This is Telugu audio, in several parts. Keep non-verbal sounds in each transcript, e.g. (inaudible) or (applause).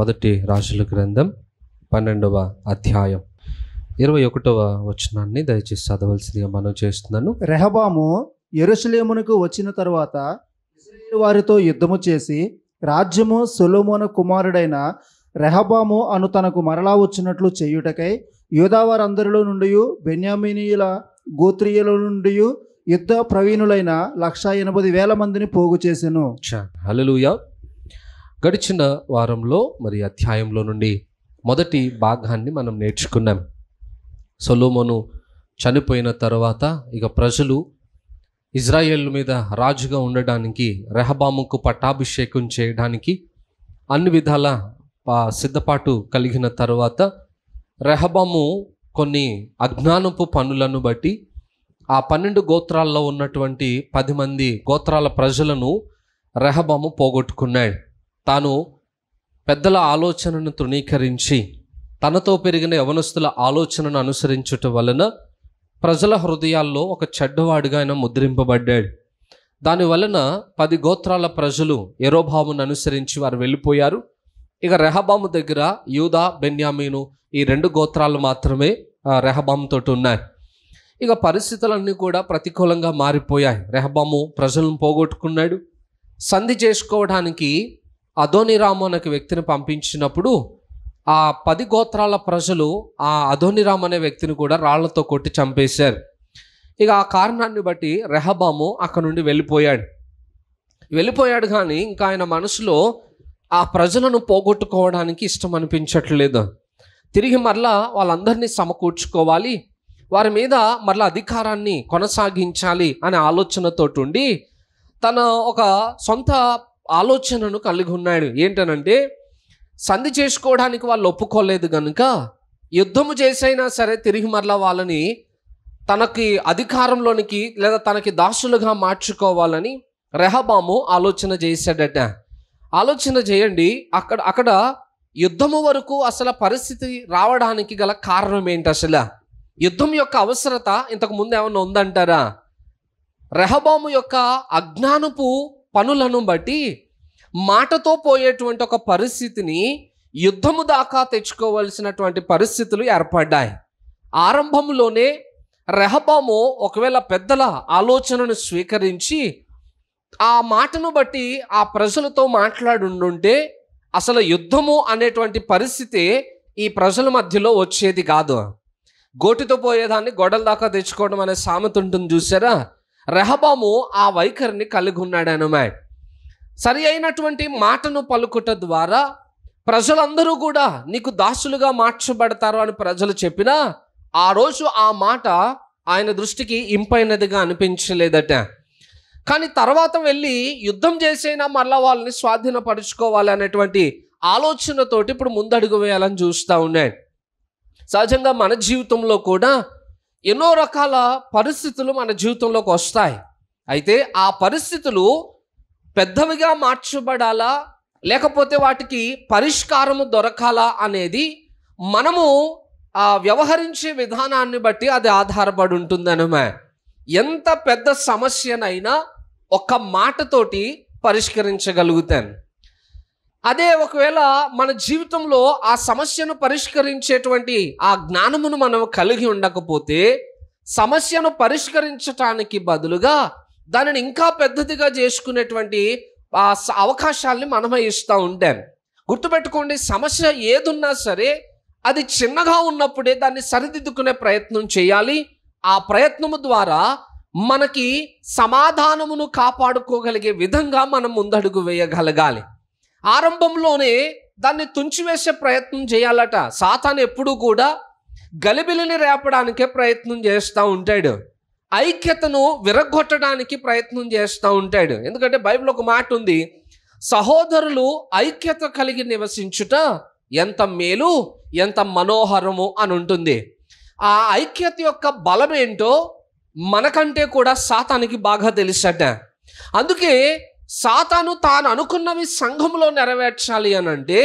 మొదటి రాజుల గ్రంథం పన్నెండవ అధ్యాయం ఇరవై ఒకటవ వచనాన్ని దయచేసి చదవలసిందిగా మనం చేస్తున్నాను రెహబాము ఎరుసలేమునకు వచ్చిన తర్వాత వారితో యుద్ధము చేసి రాజ్యము సొలోమోన కుమారుడైన రెహబాము అను తనకు మరలా వచ్చినట్లు చేయుటకై యోదావారందరిలో నుండి బెన్యామినీయుల గోత్రీయుల నుండి యుద్ధ ప్రవీణులైన లక్ష ఎనభై వేల మందిని పోగు చేసాను హలలుయా గడిచిన వారంలో మరి అధ్యాయంలో నుండి మొదటి భాగాన్ని మనం నేర్చుకున్నాం సొలోమోను చనిపోయిన తర్వాత ఇక ప్రజలు ఇజ్రాయేల్ మీద రాజుగా ఉండడానికి రెహబాముకు పట్టాభిషేకం చేయడానికి అన్ని విధాల సిద్ధపాటు కలిగిన తర్వాత రెహబాము కొన్ని అజ్ఞానపు పనులను బట్టి ఆ పన్నెండు గోత్రాల్లో ఉన్నటువంటి పది మంది గోత్రాల ప్రజలను రెహబాము పోగొట్టుకున్నాడు తాను పెద్దల ఆలోచనను తృణీకరించి తనతో పెరిగిన యవనస్తుల ఆలోచనను అనుసరించట వలన ప్రజల హృదయాల్లో ఒక చెడ్డవాడుగా ఆయన ముద్రింపబడ్డాడు దాని వలన పది గోత్రాల ప్రజలు ఎరోభామును అనుసరించి వారు వెళ్ళిపోయారు ఇక రెహబాము దగ్గర యూదా బెన్యామీను ఈ రెండు గోత్రాలు మాత్రమే తోటి ఉన్నాయి ఇక పరిస్థితులన్నీ కూడా ప్రతికూలంగా మారిపోయాయి రెహబాము ప్రజలను పోగొట్టుకున్నాడు సంధి చేసుకోవడానికి అధోనిరాము అనే వ్యక్తిని పంపించినప్పుడు ఆ పది గోత్రాల ప్రజలు ఆ అధోనిరామ్ అనే వ్యక్తిని కూడా రాళ్లతో కొట్టి చంపేశారు ఇక ఆ కారణాన్ని బట్టి రెహబాము అక్కడ నుండి వెళ్ళిపోయాడు వెళ్ళిపోయాడు కానీ ఇంకా ఆయన మనసులో ఆ ప్రజలను పోగొట్టుకోవడానికి ఇష్టం అనిపించట్లేదు తిరిగి మరలా వాళ్ళందరినీ సమకూర్చుకోవాలి వారి మీద మరలా అధికారాన్ని కొనసాగించాలి అనే ఆలోచనతోటి ఉండి తన ఒక సొంత ఆలోచనను కలిగి ఉన్నాడు ఏంటనంటే సంధి చేసుకోవడానికి వాళ్ళు ఒప్పుకోలేదు కనుక యుద్ధము చేసైనా సరే తిరిగి మరలా వాళ్ళని తనకి అధికారంలోనికి లేదా తనకి దాసులుగా మార్చుకోవాలని రెహబాము ఆలోచన చేశాడట ఆలోచన చేయండి అక్కడ అక్కడ యుద్ధము వరకు అసలు పరిస్థితి రావడానికి గల కారణం ఏంటి అసలు యుద్ధం యొక్క అవసరత ఇంతకు ముందు ఏమైనా ఉందంటారా రెహబాము యొక్క అజ్ఞానపు పనులను బట్టి మాటతో పోయేటువంటి ఒక పరిస్థితిని యుద్ధము దాకా తెచ్చుకోవలసినటువంటి పరిస్థితులు ఏర్పడ్డాయి ఆరంభంలోనే రెహబాము ఒకవేళ పెద్దల ఆలోచనను స్వీకరించి ఆ మాటను బట్టి ఆ ప్రజలతో మాట్లాడుంటే అసలు యుద్ధము అనేటువంటి పరిస్థితి ఈ ప్రజల మధ్యలో వచ్చేది కాదు గోటితో పోయేదాన్ని గొడల దాకా తెచ్చుకోవడం అనే సామెత ఉంటుంది చూసారా రెహబాము ఆ వైఖరిని కలిగి ఉన్నాడనమే సరి అయినటువంటి మాటను పలుకుట ద్వారా ప్రజలందరూ కూడా నీకు దాసులుగా మార్చబడతారు అని ప్రజలు చెప్పినా ఆ రోజు ఆ మాట ఆయన దృష్టికి ఇంపైనదిగా అనిపించలేదట కానీ తర్వాత వెళ్ళి యుద్ధం చేసైనా మళ్ళా వాళ్ళని స్వాధీనపరుచుకోవాలి అనేటువంటి ఆలోచనతోటి ఇప్పుడు ముందడుగు వేయాలని చూస్తూ ఉన్నాయి సహజంగా మన జీవితంలో కూడా ఎన్నో రకాల పరిస్థితులు మన జీవితంలోకి వస్తాయి అయితే ఆ పరిస్థితులు పెద్దవిగా మార్చబడాలా లేకపోతే వాటికి పరిష్కారము దొరకాలా అనేది మనము ఆ వ్యవహరించే విధానాన్ని బట్టి అది ఆధారపడి ఉంటుందనమే ఎంత పెద్ద సమస్యనైనా ఒక్క మాటతోటి పరిష్కరించగలుగుతాను అదే ఒకవేళ మన జీవితంలో ఆ సమస్యను పరిష్కరించేటువంటి ఆ జ్ఞానమును మనం కలిగి ఉండకపోతే సమస్యను పరిష్కరించటానికి బదులుగా దానిని ఇంకా పెద్దదిగా చేసుకునేటువంటి ఆ అవకాశాలని మనమే ఇస్తూ ఉంటాను గుర్తుపెట్టుకోండి సమస్య ఏదున్నా సరే అది చిన్నగా ఉన్నప్పుడే దాన్ని సరిదిద్దుకునే ప్రయత్నం చేయాలి ఆ ప్రయత్నము ద్వారా మనకి సమాధానమును కాపాడుకోగలిగే విధంగా మనం ముందడుగు వేయగలగాలి ఆరంభంలోనే దాన్ని తుంచివేసే ప్రయత్నం చేయాలట సాతాన్ ఎప్పుడూ కూడా గలిబిలిని రేపడానికే ప్రయత్నం చేస్తూ ఉంటాడు ఐక్యతను విరగొట్టడానికి ప్రయత్నం చేస్తూ ఉంటాడు ఎందుకంటే బైబిల్ ఒక మాట ఉంది సహోదరులు ఐక్యత కలిగి నివసించుట ఎంత మేలు ఎంత మనోహరము అని ఉంటుంది ఆ ఐక్యత యొక్క బలం ఏంటో మనకంటే కూడా సాతానికి బాగా తెలుసట అందుకే సాతాను తాను అనుకున్నవి సంఘంలో నెరవేర్చాలి అని అంటే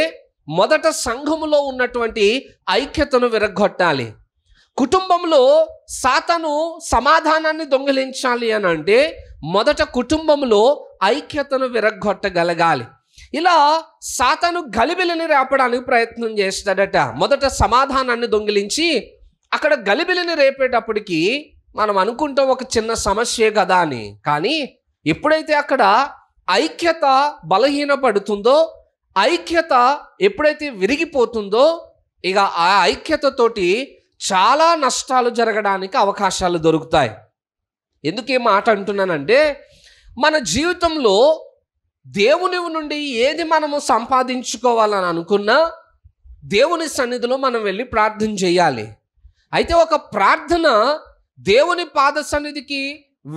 మొదట సంఘములో ఉన్నటువంటి ఐక్యతను విరగొట్టాలి కుటుంబంలో సాతను సమాధానాన్ని దొంగిలించాలి అని అంటే మొదట కుటుంబంలో ఐక్యతను విరగొట్టగలగాలి ఇలా సాతను గలిబిలిని రేపడానికి ప్రయత్నం చేస్తాడట మొదట సమాధానాన్ని దొంగిలించి అక్కడ గలిబిలిని రేపేటప్పటికీ మనం అనుకుంటాం ఒక చిన్న సమస్యే కదా అని కానీ ఎప్పుడైతే అక్కడ ఐక్యత బలహీనపడుతుందో ఐక్యత ఎప్పుడైతే విరిగిపోతుందో ఇక ఆ ఐక్యతతోటి చాలా నష్టాలు జరగడానికి అవకాశాలు దొరుకుతాయి ఎందుకే మాట అంటున్నానంటే మన జీవితంలో దేవుని నుండి ఏది మనము సంపాదించుకోవాలని అనుకున్నా దేవుని సన్నిధిలో మనం వెళ్ళి ప్రార్థన చేయాలి అయితే ఒక ప్రార్థన దేవుని పాద సన్నిధికి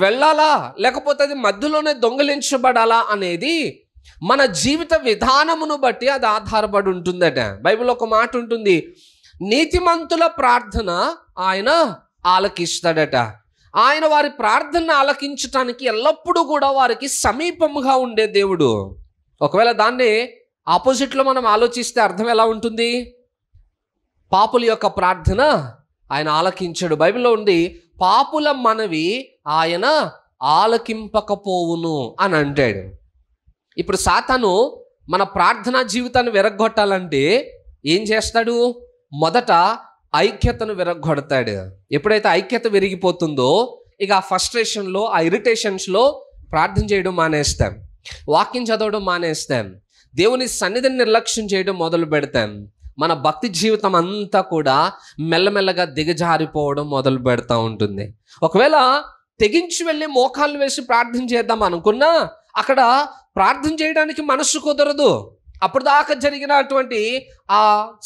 వెళ్ళాలా లేకపోతే అది మధ్యలోనే దొంగిలించబడాలా అనేది మన జీవిత విధానమును బట్టి అది ఆధారపడి ఉంటుందట బైబిల్ ఒక మాట ఉంటుంది నీతిమంతుల ప్రార్థన ఆయన ఆలకిస్తాడట ఆయన వారి ప్రార్థన ఆలకించటానికి ఎల్లప్పుడూ కూడా వారికి సమీపముగా ఉండే దేవుడు ఒకవేళ దాన్ని ఆపోజిట్లో మనం ఆలోచిస్తే అర్థం ఎలా ఉంటుంది పాపుల యొక్క ప్రార్థన ఆయన ఆలకించాడు బైబిల్లో ఉంది పాపుల మనవి ఆయన ఆలకింపకపోవును అని అంటాడు ఇప్పుడు సాతను మన ప్రార్థనా జీవితాన్ని విరగొట్టాలంటే ఏం చేస్తాడు మొదట ఐక్యతను విరగొడతాడు ఎప్పుడైతే ఐక్యత విరిగిపోతుందో ఇక ఆ ఫస్ట్రేషన్లో ఆ ఇరిటేషన్స్లో ప్రార్థన చేయడం మానేస్తాం వాకింగ్ చదవడం మానేస్తాం దేవుని సన్నిధిని నిర్లక్ష్యం చేయడం మొదలు పెడతాం మన భక్తి జీవితం అంతా కూడా మెల్లమెల్లగా దిగజారిపోవడం మొదలు పెడతా ఉంటుంది ఒకవేళ తెగించి వెళ్ళి మోకాళ్ళు వేసి ప్రార్థన చేద్దాం అనుకున్నా అక్కడ ప్రార్థన చేయడానికి మనస్సు కుదరదు అప్పుడు దాకా జరిగినటువంటి ఆ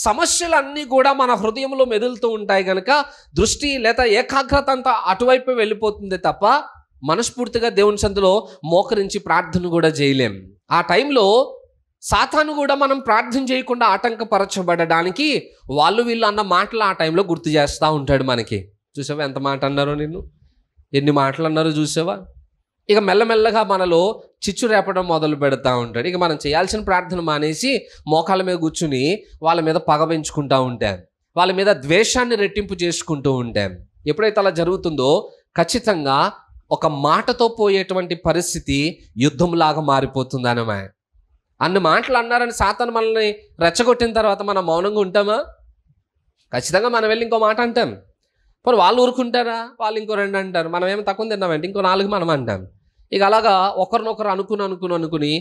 సమస్యలన్నీ కూడా మన హృదయంలో మెదులుతూ ఉంటాయి కనుక దృష్టి లేదా ఏకాగ్రత అంతా అటువైపు వెళ్ళిపోతుంది తప్ప మనస్ఫూర్తిగా దేవుని సందులో మోకరించి ప్రార్థన కూడా చేయలేం ఆ టైంలో సాతాను కూడా మనం ప్రార్థన చేయకుండా ఆటంకపరచబడడానికి వాళ్ళు వీళ్ళు అన్న మాటలు ఆ టైంలో గుర్తు చేస్తూ ఉంటాడు మనకి చూసావా ఎంత మాట అన్నారో నిన్ను ఎన్ని మాటలు అన్నారో చూసావా ఇక మెల్లమెల్లగా మనలో చిచ్చు రేపడం మొదలు పెడతా ఉంటాడు ఇక మనం చేయాల్సిన ప్రార్థన మానేసి మోకాల మీద కూర్చుని వాళ్ళ మీద పగ పెంచుకుంటూ ఉంటాం వాళ్ళ మీద ద్వేషాన్ని రెట్టింపు చేసుకుంటూ ఉంటాం ఎప్పుడైతే అలా జరుగుతుందో ఖచ్చితంగా ఒక మాటతో పోయేటువంటి పరిస్థితి యుద్ధంలాగా మారిపోతుంది అన్ని మాటలు అన్నారని సాతాను మనల్ని రెచ్చగొట్టిన తర్వాత మనం మౌనంగా ఉంటామా ఖచ్చితంగా మనం వెళ్ళి ఇంకో మాట అంటాం మరి వాళ్ళు ఊరుకుంటారా వాళ్ళు ఇంకో రెండు అంటారు మనం ఏమి తక్కువ తిన్నామంటే ఇంకో నాలుగు మనం అంటాం ఇక అలాగా ఒకరినొకరు అనుకుని అనుకుని అనుకుని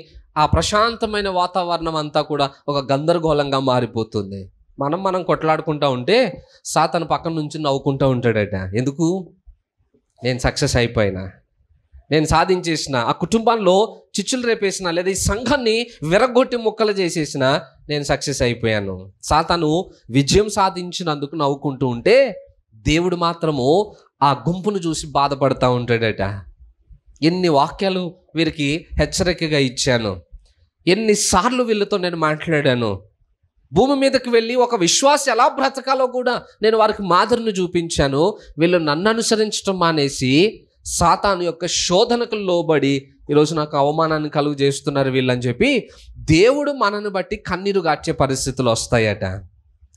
ఆ ప్రశాంతమైన వాతావరణం అంతా కూడా ఒక గందరగోళంగా మారిపోతుంది మనం మనం కొట్లాడుకుంటా ఉంటే సాతను పక్కన నుంచి నవ్వుకుంటూ ఉంటాడట ఎందుకు నేను సక్సెస్ అయిపోయినా నేను సాధించేసిన ఆ కుటుంబాల్లో చిచ్చులు రేపేసిన లేదా ఈ సంఘాన్ని విరగొట్టి ముక్కలు చేసేసిన నేను సక్సెస్ అయిపోయాను సాతాను విజయం సాధించినందుకు నవ్వుకుంటూ ఉంటే దేవుడు మాత్రము ఆ గుంపును చూసి బాధపడతా ఉంటాడట ఎన్ని వాక్యాలు వీరికి హెచ్చరికగా ఇచ్చాను ఎన్నిసార్లు వీళ్ళతో నేను మాట్లాడాను భూమి మీదకి వెళ్ళి ఒక విశ్వాస ఎలా బ్రతకాలో కూడా నేను వారికి మాదిరిని చూపించాను వీళ్ళు నన్ను అనుసరించడం మానేసి సాతాను యొక్క శోధనకు లోబడి ఈరోజు నాకు అవమానాన్ని కలుగు చేస్తున్నారు వీళ్ళని చెప్పి దేవుడు మనను బట్టి కన్నీరు గార్చే పరిస్థితులు వస్తాయట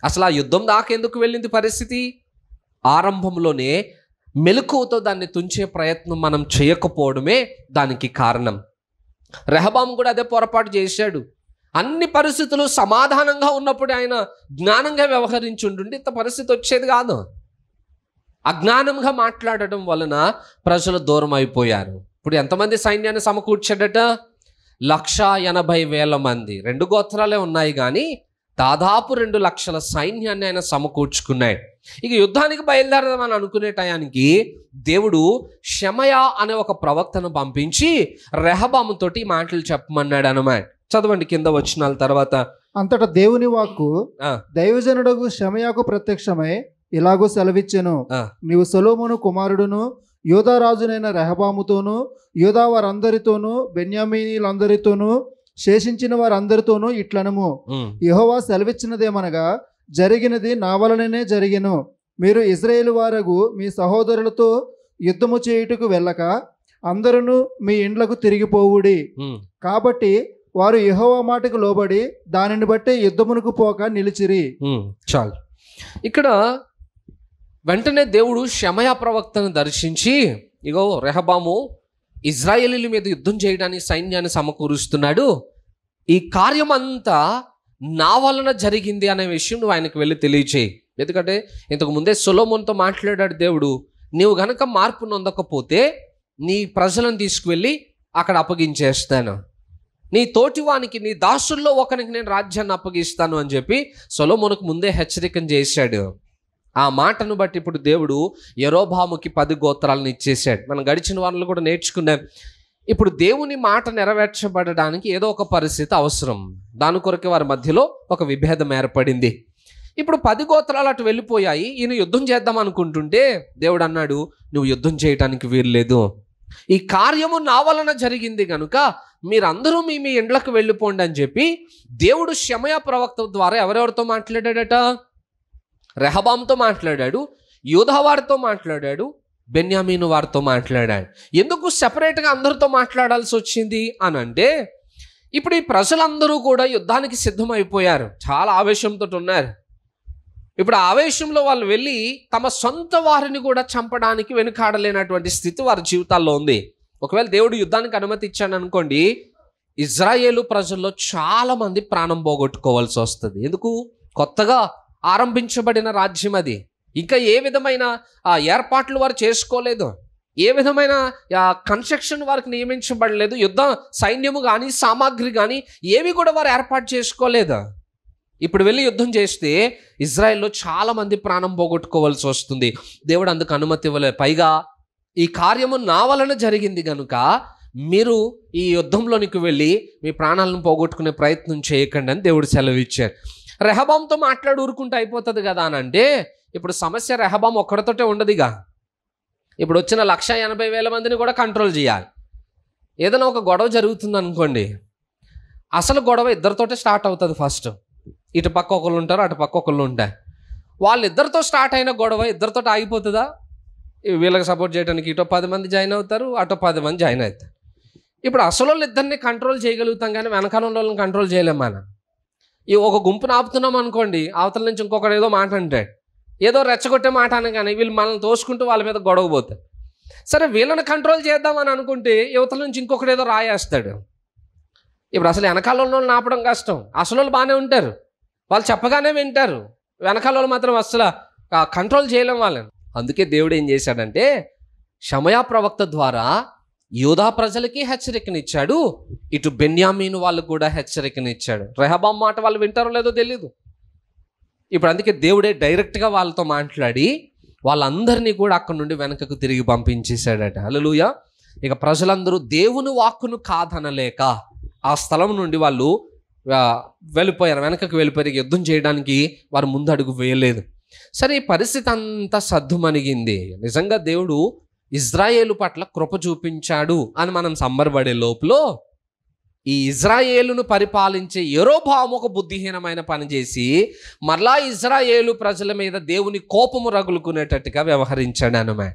అసలు ఆ యుద్ధం దాకెందుకు వెళ్ళింది పరిస్థితి ఆరంభంలోనే మెలకువతో దాన్ని తుంచే ప్రయత్నం మనం చేయకపోవడమే దానికి కారణం రెహబాం కూడా అదే పొరపాటు చేశాడు అన్ని పరిస్థితులు సమాధానంగా ఉన్నప్పుడు ఆయన జ్ఞానంగా వ్యవహరించుండు ఇంత పరిస్థితి వచ్చేది కాదు అజ్ఞానంగా మాట్లాడటం వలన ప్రజలు దూరం అయిపోయారు ఇప్పుడు ఎంతమంది సైన్యాన్ని సమకూర్చాడట లక్ష ఎనభై వేల మంది రెండు గోత్రాలే ఉన్నాయి కానీ దాదాపు రెండు లక్షల సైన్యాన్ని ఆయన సమకూర్చుకున్నాయి ఇక యుద్ధానికి బయలుదేరదామని అనుకునే టయానికి దేవుడు శమయ అనే ఒక ప్రవక్తను పంపించి రెహబాముతోటి మాటలు చెప్పమన్నాడు అనమాట చదవండి కింద వచ్చిన తర్వాత అంతటా దేవుని వాక్కు దైవజనుడకు శమయాకు ప్రత్యక్షమై ఇలాగో సెలవిచ్చాను నీవు సొలోమును కుమారుడును రాజునైన రెహబాముతోనూ యోధా వారందరితోనూ బెన్యామీనీలందరితోనూ శేషించిన వారందరితోనూ ఇట్లనము యహోవా సెలవిచ్చినదేమనగా జరిగినది నా వలననే జరిగిను మీరు ఇజ్రాయేల్ వారగు మీ సహోదరులతో యుద్ధము చేయుటకు వెళ్ళక అందరూ మీ ఇండ్లకు తిరిగిపోవుడి కాబట్టి వారు యహోవా మాటకు లోబడి దానిని బట్టి యుద్ధమునకు పోక నిలిచిరి చాలు ఇక్కడ వెంటనే దేవుడు శమయ ప్రవక్తను దర్శించి ఇగో రెహబాము ఇజ్రాయేలీల మీద యుద్ధం చేయడానికి సైన్యాన్ని సమకూరుస్తున్నాడు ఈ కార్యం అంతా నా వలన జరిగింది అనే విషయం నువ్వు ఆయనకు వెళ్ళి తెలియచేయి ఎందుకంటే ఇంతకు ముందే సులోమన్తో మాట్లాడాడు దేవుడు నీవు గనక మార్పు నొందకపోతే నీ ప్రజలను తీసుకువెళ్ళి అక్కడ అప్పగించేస్తాను నీ తోటివానికి నీ దాసుల్లో ఒకరికి నేను రాజ్యాన్ని అప్పగిస్తాను అని చెప్పి సొలోమోనుకు ముందే హెచ్చరికను చేశాడు ఆ మాటను బట్టి ఇప్పుడు దేవుడు యరోభాముకి పది గోత్రాలను ఇచ్చేశాడు మనం గడిచిన వాళ్ళు కూడా నేర్చుకున్నాం ఇప్పుడు దేవుని మాట నెరవేర్చబడడానికి ఏదో ఒక పరిస్థితి అవసరం దాని కొరకే వారి మధ్యలో ఒక విభేదం ఏర్పడింది ఇప్పుడు పది గోత్రాలు అటు వెళ్ళిపోయాయి ఈయన యుద్ధం చేద్దాం అనుకుంటుంటే దేవుడు అన్నాడు నువ్వు యుద్ధం చేయటానికి వీల్లేదు ఈ కార్యము నా వలన జరిగింది కనుక మీరందరూ మీ మీ ఇండ్లకు వెళ్ళిపోండి అని చెప్పి దేవుడు శమయ ప్రవక్త ద్వారా ఎవరెవరితో మాట్లాడాడట రెహబాంతో మాట్లాడాడు యూధవారితో మాట్లాడాడు బెన్యామీను వారితో మాట్లాడాడు ఎందుకు సెపరేట్గా అందరితో మాట్లాడాల్సి వచ్చింది అని అంటే ఇప్పుడు ఈ ప్రజలందరూ కూడా యుద్ధానికి సిద్ధమైపోయారు చాలా ఆవేశంతో ఉన్నారు ఇప్పుడు ఆవేశంలో వాళ్ళు వెళ్ళి తమ సొంత వారిని కూడా చంపడానికి వెనుకాడలేనటువంటి స్థితి వారి జీవితాల్లో ఉంది ఒకవేళ దేవుడు యుద్ధానికి అనుమతి ఇచ్చాను అనుకోండి ఇజ్రాయేలు ప్రజల్లో చాలామంది ప్రాణం పోగొట్టుకోవాల్సి వస్తుంది ఎందుకు కొత్తగా ఆరంభించబడిన రాజ్యం అది ఇంకా ఏ విధమైన ఏర్పాట్లు వారు చేసుకోలేదు ఏ విధమైన కన్స్ట్రక్షన్ వారికి నియమించబడలేదు యుద్ధం సైన్యము కానీ సామాగ్రి కానీ ఏవి కూడా వారు ఏర్పాటు చేసుకోలేదు ఇప్పుడు వెళ్ళి యుద్ధం చేస్తే ఇజ్రాయెల్లో చాలామంది ప్రాణం పోగొట్టుకోవాల్సి వస్తుంది దేవుడు అందుకు అనుమతి ఇవ్వలేదు పైగా ఈ కార్యము నా వలన జరిగింది కనుక మీరు ఈ యుద్ధంలోనికి వెళ్ళి మీ ప్రాణాలను పోగొట్టుకునే ప్రయత్నం చేయకండి అని దేవుడు సెలవు ఇచ్చారు రెహబాంతో మాట్లాడుకుంటూ ఊరుకుంటే అయిపోతుంది కదా అని అంటే ఇప్పుడు సమస్య రెహబాం ఒక్కడితోటే ఉండదుగా ఇప్పుడు వచ్చిన లక్ష ఎనభై వేల మందిని కూడా కంట్రోల్ చేయాలి ఏదైనా ఒక గొడవ జరుగుతుంది అనుకోండి అసలు గొడవ ఇద్దరితోటే స్టార్ట్ అవుతుంది ఫస్ట్ ఇటు పక్క ఒకళ్ళు ఉంటారు అటు పక్క ఒకళ్ళు ఉంటారు వాళ్ళిద్దరితో స్టార్ట్ అయిన గొడవ ఇద్దరితో ఆగిపోతుందా వీళ్ళకి సపోర్ట్ చేయడానికి ఇటో పది మంది జాయిన్ అవుతారు అటో పది మంది జాయిన్ అవుతారు ఇప్పుడు అసలు వాళ్ళు ఇద్దరిని కంట్రోల్ చేయగలుగుతాం కానీ వెనకాల వాళ్ళని కంట్రోల్ చేయలేం మనం ఈ ఒక గుంపును ఆపుతున్నాం అనుకోండి అవతల నుంచి ఇంకొకడు ఏదో మాట అంటాడు ఏదో రెచ్చగొట్టే మాట అనగానే వీళ్ళు మనల్ని తోసుకుంటూ వాళ్ళ మీద గొడవ పోతారు సరే వీళ్ళని కంట్రోల్ చేద్దామని అనుకుంటే యువతల నుంచి ఇంకొకటి ఏదో రాయేస్తాడు ఇప్పుడు అసలు వెనకాల వాళ్ళు ఆపడం కష్టం అసలు వాళ్ళు బాగానే ఉంటారు వాళ్ళు చెప్పగానే వింటారు వెనకాల వాళ్ళు మాత్రం అసలు కంట్రోల్ చేయలేం వాళ్ళని అందుకే దేవుడు ఏం చేశాడంటే శమయా ప్రవక్త ద్వారా యూదా ప్రజలకి హెచ్చరికనిచ్చాడు ఇటు బెన్యామీన్ వాళ్ళకు కూడా హెచ్చరికనిచ్చాడు రెహబామ్ మాట వాళ్ళు వింటారో లేదో తెలియదు ఇప్పుడు అందుకే దేవుడే డైరెక్ట్గా వాళ్ళతో మాట్లాడి వాళ్ళందరినీ కూడా అక్కడి నుండి వెనకకు తిరిగి పంపించేశాడట అలలుయ ఇక ప్రజలందరూ దేవుని వాక్కును కాదనలేక ఆ స్థలం నుండి వాళ్ళు వెళ్ళిపోయారు వెనకకు వెళ్ళిపోయి యుద్ధం చేయడానికి వారు ముందడుగు వేయలేదు సరే ఈ పరిస్థితి అంతా సద్దుమణిగింది నిజంగా దేవుడు ఇజ్రాయేలు పట్ల కృప చూపించాడు అని మనం సంబరపడే లోపల ఈ ఇజ్రాయేలును పరిపాలించే ఎరోబాము ఒక బుద్ధిహీనమైన పని చేసి మరలా ఇజ్రాయేలు ప్రజల మీద దేవుని కోపము రగులుకునేటట్టుగా వ్యవహరించాడు అనమే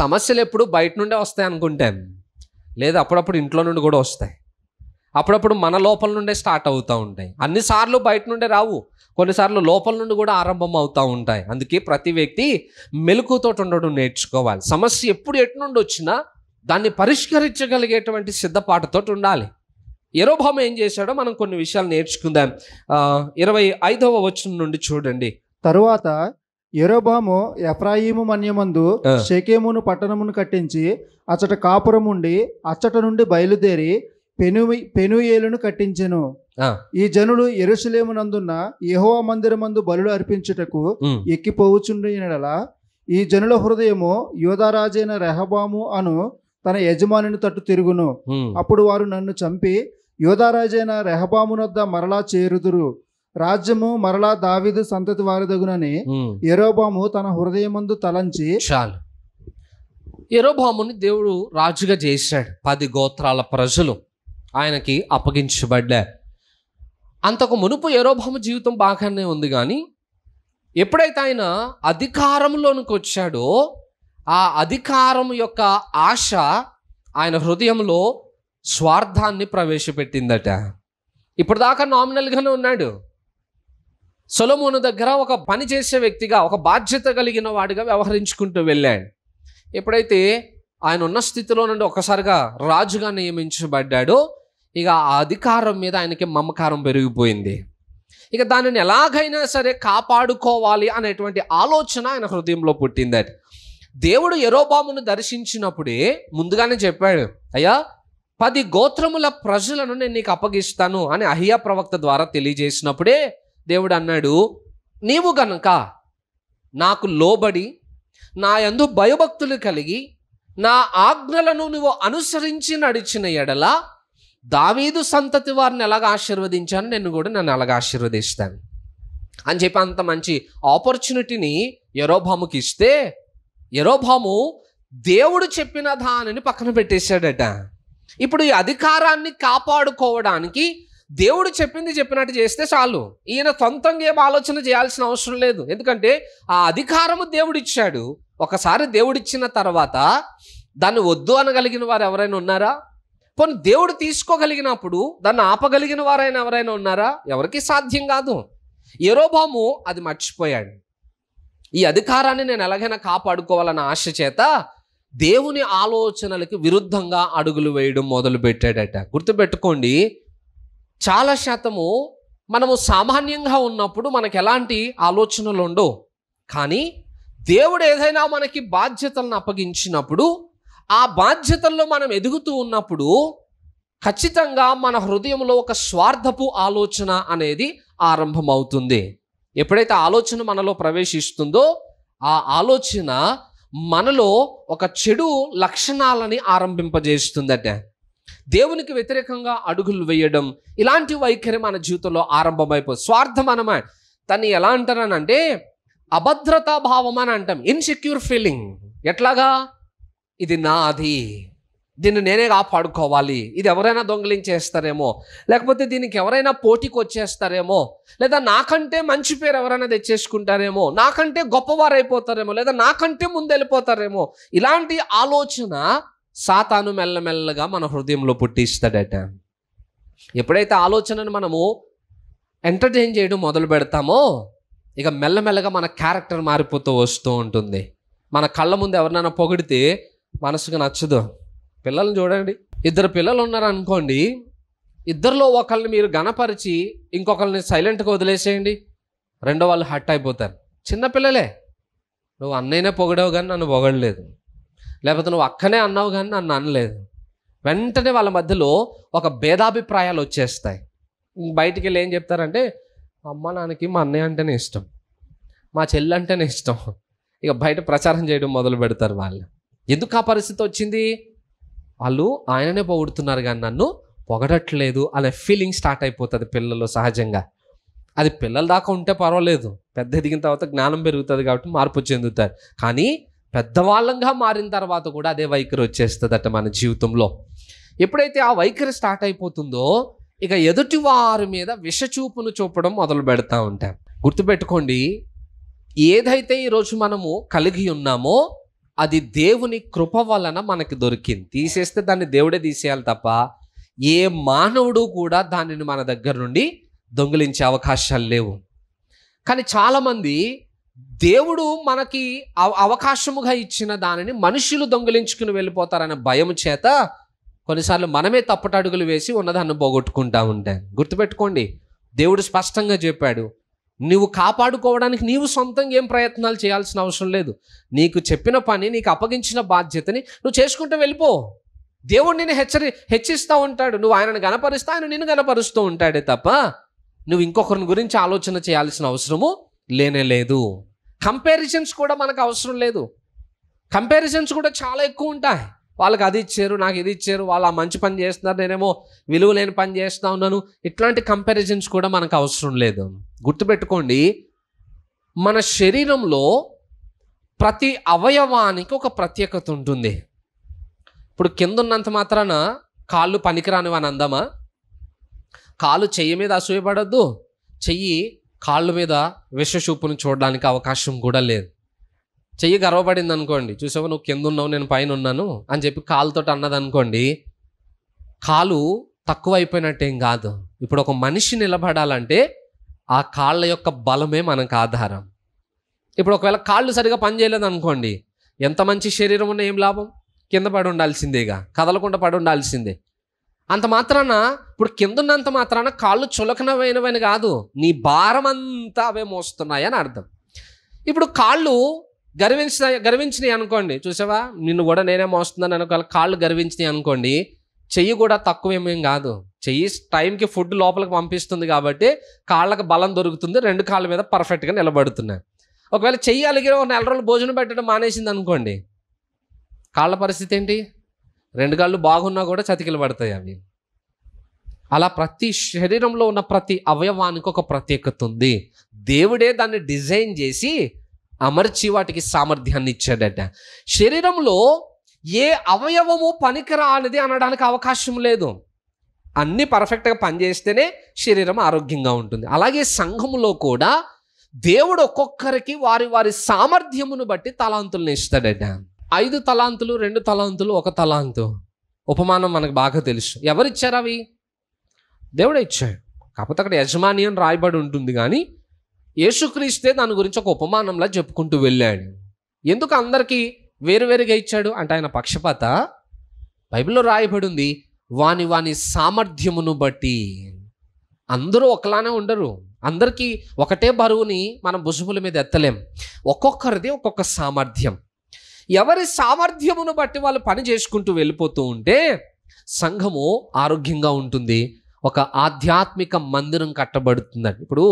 సమస్యలు ఎప్పుడు బయట నుండే వస్తాయి అనుకుంటాను లేదు అప్పుడప్పుడు ఇంట్లో నుండి కూడా వస్తాయి అప్పుడప్పుడు మన లోపల నుండే స్టార్ట్ అవుతూ ఉంటాయి అన్నిసార్లు బయట నుండే రావు కొన్నిసార్లు లోపల నుండి కూడా ఆరంభం అవుతూ ఉంటాయి అందుకే ప్రతి వ్యక్తి మెలకుతో ఉండడం నేర్చుకోవాలి సమస్య ఎప్పుడు ఎటు నుండి వచ్చినా దాన్ని పరిష్కరించగలిగేటువంటి సిద్ధపాటుతో ఉండాలి ఎరోభామ ఏం చేశాడో మనం కొన్ని విషయాలు నేర్చుకుందాం ఇరవై ఐదవ వచనం నుండి చూడండి తరువాత ఎరోభాము ఎఫ్రాయిము మన్యమందు షకేమును పట్టణమును కట్టించి అచ్చట కాపురం ఉండి అచ్చట నుండి బయలుదేరి పెను పెనుయేలును కట్టించెను ఈ జనులు ఎరుసలేమునందున్న యహోవ మందిరమందు బలు అర్పించుటకు ఎక్కిపోవుచుండలా ఈ జనుల హృదయము యోధారాజైన రెహబాము అను తన యజమానిని తట్టు తిరుగును అప్పుడు వారు నన్ను చంపి యోధారాజైన రెహబామునొద్ద మరలా చేరుదురు రాజ్యము మరలా దావిదు సంతతి వారిదగునని ఎరోబాము తన హృదయమందు తలంచి చాలు ఎరోబాముని దేవుడు రాజుగా చేశాడు పది గోత్రాల ప్రజలు ఆయనకి అప్పగించబడ్డారు అంతకు మునుపు ఎరోభము జీవితం బాగానే ఉంది కానీ ఎప్పుడైతే ఆయన అధికారంలోనికి వచ్చాడో ఆ అధికారం యొక్క ఆశ ఆయన హృదయంలో స్వార్థాన్ని ప్రవేశపెట్టిందట ఇప్పుడు దాకా నామినల్గానే ఉన్నాడు సొలమోను దగ్గర ఒక పని చేసే వ్యక్తిగా ఒక బాధ్యత కలిగిన వాడిగా వ్యవహరించుకుంటూ వెళ్ళాడు ఎప్పుడైతే ఆయన ఉన్న స్థితిలో నుండి ఒకసారిగా రాజుగా నియమించబడ్డాడో ఇక ఆ అధికారం మీద ఆయనకి మమకారం పెరిగిపోయింది ఇక దానిని ఎలాగైనా సరే కాపాడుకోవాలి అనేటువంటి ఆలోచన ఆయన హృదయంలో పుట్టిందట దేవుడు ఎరోబామును దర్శించినప్పుడే ముందుగానే చెప్పాడు అయ్యా పది గోత్రముల ప్రజలను నేను నీకు అప్పగిస్తాను అని అహియా ప్రవక్త ద్వారా తెలియజేసినప్పుడే దేవుడు అన్నాడు నీవు గనక నాకు లోబడి నా యందు భయభక్తులు కలిగి నా ఆజ్ఞలను నువ్వు అనుసరించి నడిచిన ఎడల దావీదు సంతతి వారిని ఎలాగ ఆశీర్వదించాను నేను కూడా నన్ను అలాగ ఆశీర్వదిస్తాను అని చెప్పి అంత మంచి ఆపర్చునిటీని ఎరోభాముకి ఇస్తే ఎరోభాము దేవుడు చెప్పిన దానిని పక్కన పెట్టేశాడట ఇప్పుడు ఈ అధికారాన్ని కాపాడుకోవడానికి దేవుడు చెప్పింది చెప్పినట్టు చేస్తే చాలు ఈయన సొంతంగా ఏం ఆలోచన చేయాల్సిన అవసరం లేదు ఎందుకంటే ఆ అధికారము దేవుడిచ్చాడు ఒకసారి దేవుడిచ్చిన తర్వాత దాన్ని వద్దు అనగలిగిన వారు ఎవరైనా ఉన్నారా కొన్ని దేవుడు తీసుకోగలిగినప్పుడు దాన్ని ఆపగలిగిన వారైనా ఎవరైనా ఉన్నారా ఎవరికి సాధ్యం కాదు ఎరోబాము అది మర్చిపోయాడు ఈ అధికారాన్ని నేను ఎలాగైనా కాపాడుకోవాలన్న ఆశ చేత దేవుని ఆలోచనలకి విరుద్ధంగా అడుగులు వేయడం మొదలుపెట్టాడట గుర్తుపెట్టుకోండి చాలా శాతము మనము సామాన్యంగా ఉన్నప్పుడు మనకు ఎలాంటి ఆలోచనలు ఉండవు కానీ దేవుడు ఏదైనా మనకి బాధ్యతలను అప్పగించినప్పుడు ఆ బాధ్యతల్లో మనం ఎదుగుతూ ఉన్నప్పుడు ఖచ్చితంగా మన హృదయంలో ఒక స్వార్థపు ఆలోచన అనేది ఆరంభమవుతుంది ఎప్పుడైతే ఆలోచన మనలో ప్రవేశిస్తుందో ఆ ఆలోచన మనలో ఒక చెడు లక్షణాలని ఆరంభింపజేస్తుందట దేవునికి వ్యతిరేకంగా అడుగులు వేయడం ఇలాంటి వైఖరి మన జీవితంలో ఆరంభమైపోతుంది స్వార్థం అనమా తను ఎలా అంటారనంటే అభద్రతా భావం అని అంటాం ఇన్సెక్యూర్ ఫీలింగ్ ఎట్లాగా ఇది నాది దీన్ని నేనే కాపాడుకోవాలి ఇది ఎవరైనా దొంగిలించేస్తారేమో లేకపోతే దీనికి ఎవరైనా పోటీకి వచ్చేస్తారేమో లేదా నాకంటే మంచి పేరు ఎవరైనా తెచ్చేసుకుంటారేమో నాకంటే గొప్పవారు అయిపోతారేమో లేదా నాకంటే ముందు వెళ్ళిపోతారేమో ఇలాంటి ఆలోచన సాతాను మెల్లమెల్లగా మన హృదయంలో పుట్టిస్తాడట ఎప్పుడైతే ఆలోచనను మనము ఎంటర్టైన్ చేయడం మొదలు పెడతామో ఇక మెల్లమెల్లగా మన క్యారెక్టర్ మారిపోతూ వస్తూ ఉంటుంది మన కళ్ళ ముందు ఎవరినైనా పొగిడితే మనసుకు నచ్చదు పిల్లల్ని చూడండి ఇద్దరు పిల్లలు ఉన్నారు అనుకోండి ఇద్దరిలో ఒకళ్ళని మీరు గణపరిచి ఇంకొకరిని సైలెంట్గా వదిలేసేయండి రెండో వాళ్ళు హట్ అయిపోతారు చిన్నపిల్లలే నువ్వు అన్నయ్యనే పొగడావు కానీ నన్ను పొగడలేదు లేకపోతే నువ్వు అక్కనే అన్నావు కానీ నన్ను అనలేదు వెంటనే వాళ్ళ మధ్యలో ఒక భేదాభిప్రాయాలు వచ్చేస్తాయి బయటికి వెళ్ళి ఏం చెప్తారంటే అమ్మ నాన్నకి మా అన్నయ్య అంటేనే ఇష్టం మా చెల్లి అంటేనే ఇష్టం ఇక బయట ప్రచారం చేయడం మొదలు పెడతారు వాళ్ళు ఎందుకు ఆ పరిస్థితి వచ్చింది వాళ్ళు ఆయననే పొగుడుతున్నారు కానీ నన్ను పొగడట్లేదు అనే ఫీలింగ్ స్టార్ట్ అయిపోతుంది పిల్లలు సహజంగా అది పిల్లల దాకా ఉంటే పర్వాలేదు పెద్ద ఎదిగిన తర్వాత జ్ఞానం పెరుగుతుంది కాబట్టి మార్పు చెందుతారు కానీ పెద్దవాళ్ళంగా మారిన తర్వాత కూడా అదే వైఖరి వచ్చేస్తుందట మన జీవితంలో ఎప్పుడైతే ఆ వైఖరి స్టార్ట్ అయిపోతుందో ఇక ఎదుటి వారి మీద విషచూపును చూపడం మొదలు పెడతా ఉంటాం గుర్తుపెట్టుకోండి ఏదైతే ఈరోజు మనము కలిగి ఉన్నామో అది దేవుని కృప వలన మనకి దొరికింది తీసేస్తే దాన్ని దేవుడే తీసేయాలి తప్ప ఏ మానవుడు కూడా దానిని మన దగ్గర నుండి దొంగిలించే అవకాశాలు లేవు కానీ చాలామంది దేవుడు మనకి అవకాశముగా ఇచ్చిన దానిని మనుషులు దొంగిలించుకుని వెళ్ళిపోతారనే భయం చేత కొన్నిసార్లు మనమే తప్పటడుగులు వేసి ఉన్నదాన్ని పోగొట్టుకుంటా ఉంటాం గుర్తుపెట్టుకోండి దేవుడు స్పష్టంగా చెప్పాడు నువ్వు కాపాడుకోవడానికి నీవు సొంతంగా ఏం ప్రయత్నాలు చేయాల్సిన అవసరం లేదు నీకు చెప్పిన పని నీకు అప్పగించిన బాధ్యతని నువ్వు చేసుకుంటూ వెళ్ళిపో దేవుడు నేను హెచ్చరి హెచ్చిస్తూ ఉంటాడు నువ్వు ఆయనను గనపరుస్తా ఆయన నిన్ను గనపరుస్తూ ఉంటాడే తప్ప నువ్వు ఇంకొకరిని గురించి ఆలోచన చేయాల్సిన అవసరము లేనే లేదు కంపారిజన్స్ కూడా మనకు అవసరం లేదు కంపారిజన్స్ కూడా చాలా ఎక్కువ ఉంటాయి వాళ్ళకి అది ఇచ్చారు నాకు ఇది ఇచ్చారు వాళ్ళు ఆ మంచి పని చేస్తున్నారు నేనేమో విలువ లేని పని చేస్తూ ఉన్నాను ఇట్లాంటి కంపారిజన్స్ కూడా మనకు అవసరం లేదు గుర్తుపెట్టుకోండి మన శరీరంలో ప్రతి అవయవానికి ఒక ప్రత్యేకత ఉంటుంది ఇప్పుడు కింద ఉన్నంత మాత్రాన కాళ్ళు పనికిరానివి అని అందమా కాళ్ళు చెయ్యి మీద అసూయపడద్దు చెయ్యి కాళ్ళు మీద విషచూపును చూడడానికి అవకాశం కూడా లేదు చెయ్యి గర్వపడింది అనుకోండి చూసావు నువ్వు కింద ఉన్నావు నేను పైన ఉన్నాను అని చెప్పి కాలుతో అన్నది అనుకోండి కాలు తక్కువ అయిపోయినట్టేం కాదు ఇప్పుడు ఒక మనిషి నిలబడాలంటే ఆ కాళ్ళ యొక్క బలమే మనకు ఆధారం ఇప్పుడు ఒకవేళ కాళ్ళు సరిగా పనిచేయలేదు అనుకోండి ఎంత మంచి శరీరం ఉన్న ఏం లాభం కింద పడి ఉండాల్సిందేగా కదలకుండా పడి ఉండాల్సిందే అంత మాత్రాన ఇప్పుడు ఉన్నంత మాత్రాన కాళ్ళు చులకనమైనవని కాదు నీ భారం అంతా అవే మోస్తున్నాయని అర్థం ఇప్పుడు కాళ్ళు గర్వించిన గర్వించినాయి అనుకోండి చూసావా నిన్ను కూడా నేనే మోస్తున్నాను అనుకోవాలి కాళ్ళు గర్వించినాయి అనుకోండి చెయ్యి కూడా తక్కువ ఏమేం కాదు చెయ్యి టైంకి ఫుడ్ లోపలికి పంపిస్తుంది కాబట్టి కాళ్ళకి బలం దొరుకుతుంది రెండు కాళ్ళ మీద పర్ఫెక్ట్గా నిలబడుతున్నాయి ఒకవేళ చెయ్యి అలిగిన ఒక నెల రోజులు భోజనం పెట్టడం మానేసింది అనుకోండి కాళ్ళ పరిస్థితి ఏంటి రెండు కాళ్ళు బాగున్నా కూడా చతికిలు పడతాయి అవి అలా ప్రతి శరీరంలో ఉన్న ప్రతి అవయవానికి ఒక ప్రత్యేకత ఉంది దేవుడే దాన్ని డిజైన్ చేసి అమర్చి వాటికి సామర్థ్యాన్ని ఇచ్చాడట శరీరంలో ఏ అవయవము అనేది అనడానికి అవకాశం లేదు అన్నీ పర్ఫెక్ట్గా పనిచేస్తేనే శరీరం ఆరోగ్యంగా ఉంటుంది అలాగే సంఘంలో కూడా దేవుడు ఒక్కొక్కరికి వారి వారి సామర్థ్యమును బట్టి తలాంతులను ఇస్తాడట ఐదు తలాంతులు రెండు తలాంతులు ఒక తలాంతు ఉపమానం మనకు బాగా తెలుసు ఎవరిచ్చారు అవి దేవుడే ఇచ్చాడు కాకపోతే అక్కడ యజమాని అని రాయబడి ఉంటుంది కానీ యేసుక్రీస్తే దాని గురించి ఒక ఉపమానంలా చెప్పుకుంటూ వెళ్ళాడు ఎందుకు అందరికీ వేరువేరుగా ఇచ్చాడు అంటే ఆయన పక్షపాత బైబిల్లో రాయబడి ఉంది వాని వాని సామర్థ్యమును బట్టి అందరూ ఒకలానే ఉండరు అందరికీ ఒకటే బరువుని మనం భుజముల మీద ఎత్తలేం ఒక్కొక్కరిది ఒక్కొక్క సామర్థ్యం ఎవరి సామర్థ్యమును బట్టి వాళ్ళు పని చేసుకుంటూ వెళ్ళిపోతూ ఉంటే సంఘము ఆరోగ్యంగా ఉంటుంది ఒక ఆధ్యాత్మిక మందిరం కట్టబడుతుందండి ఇప్పుడు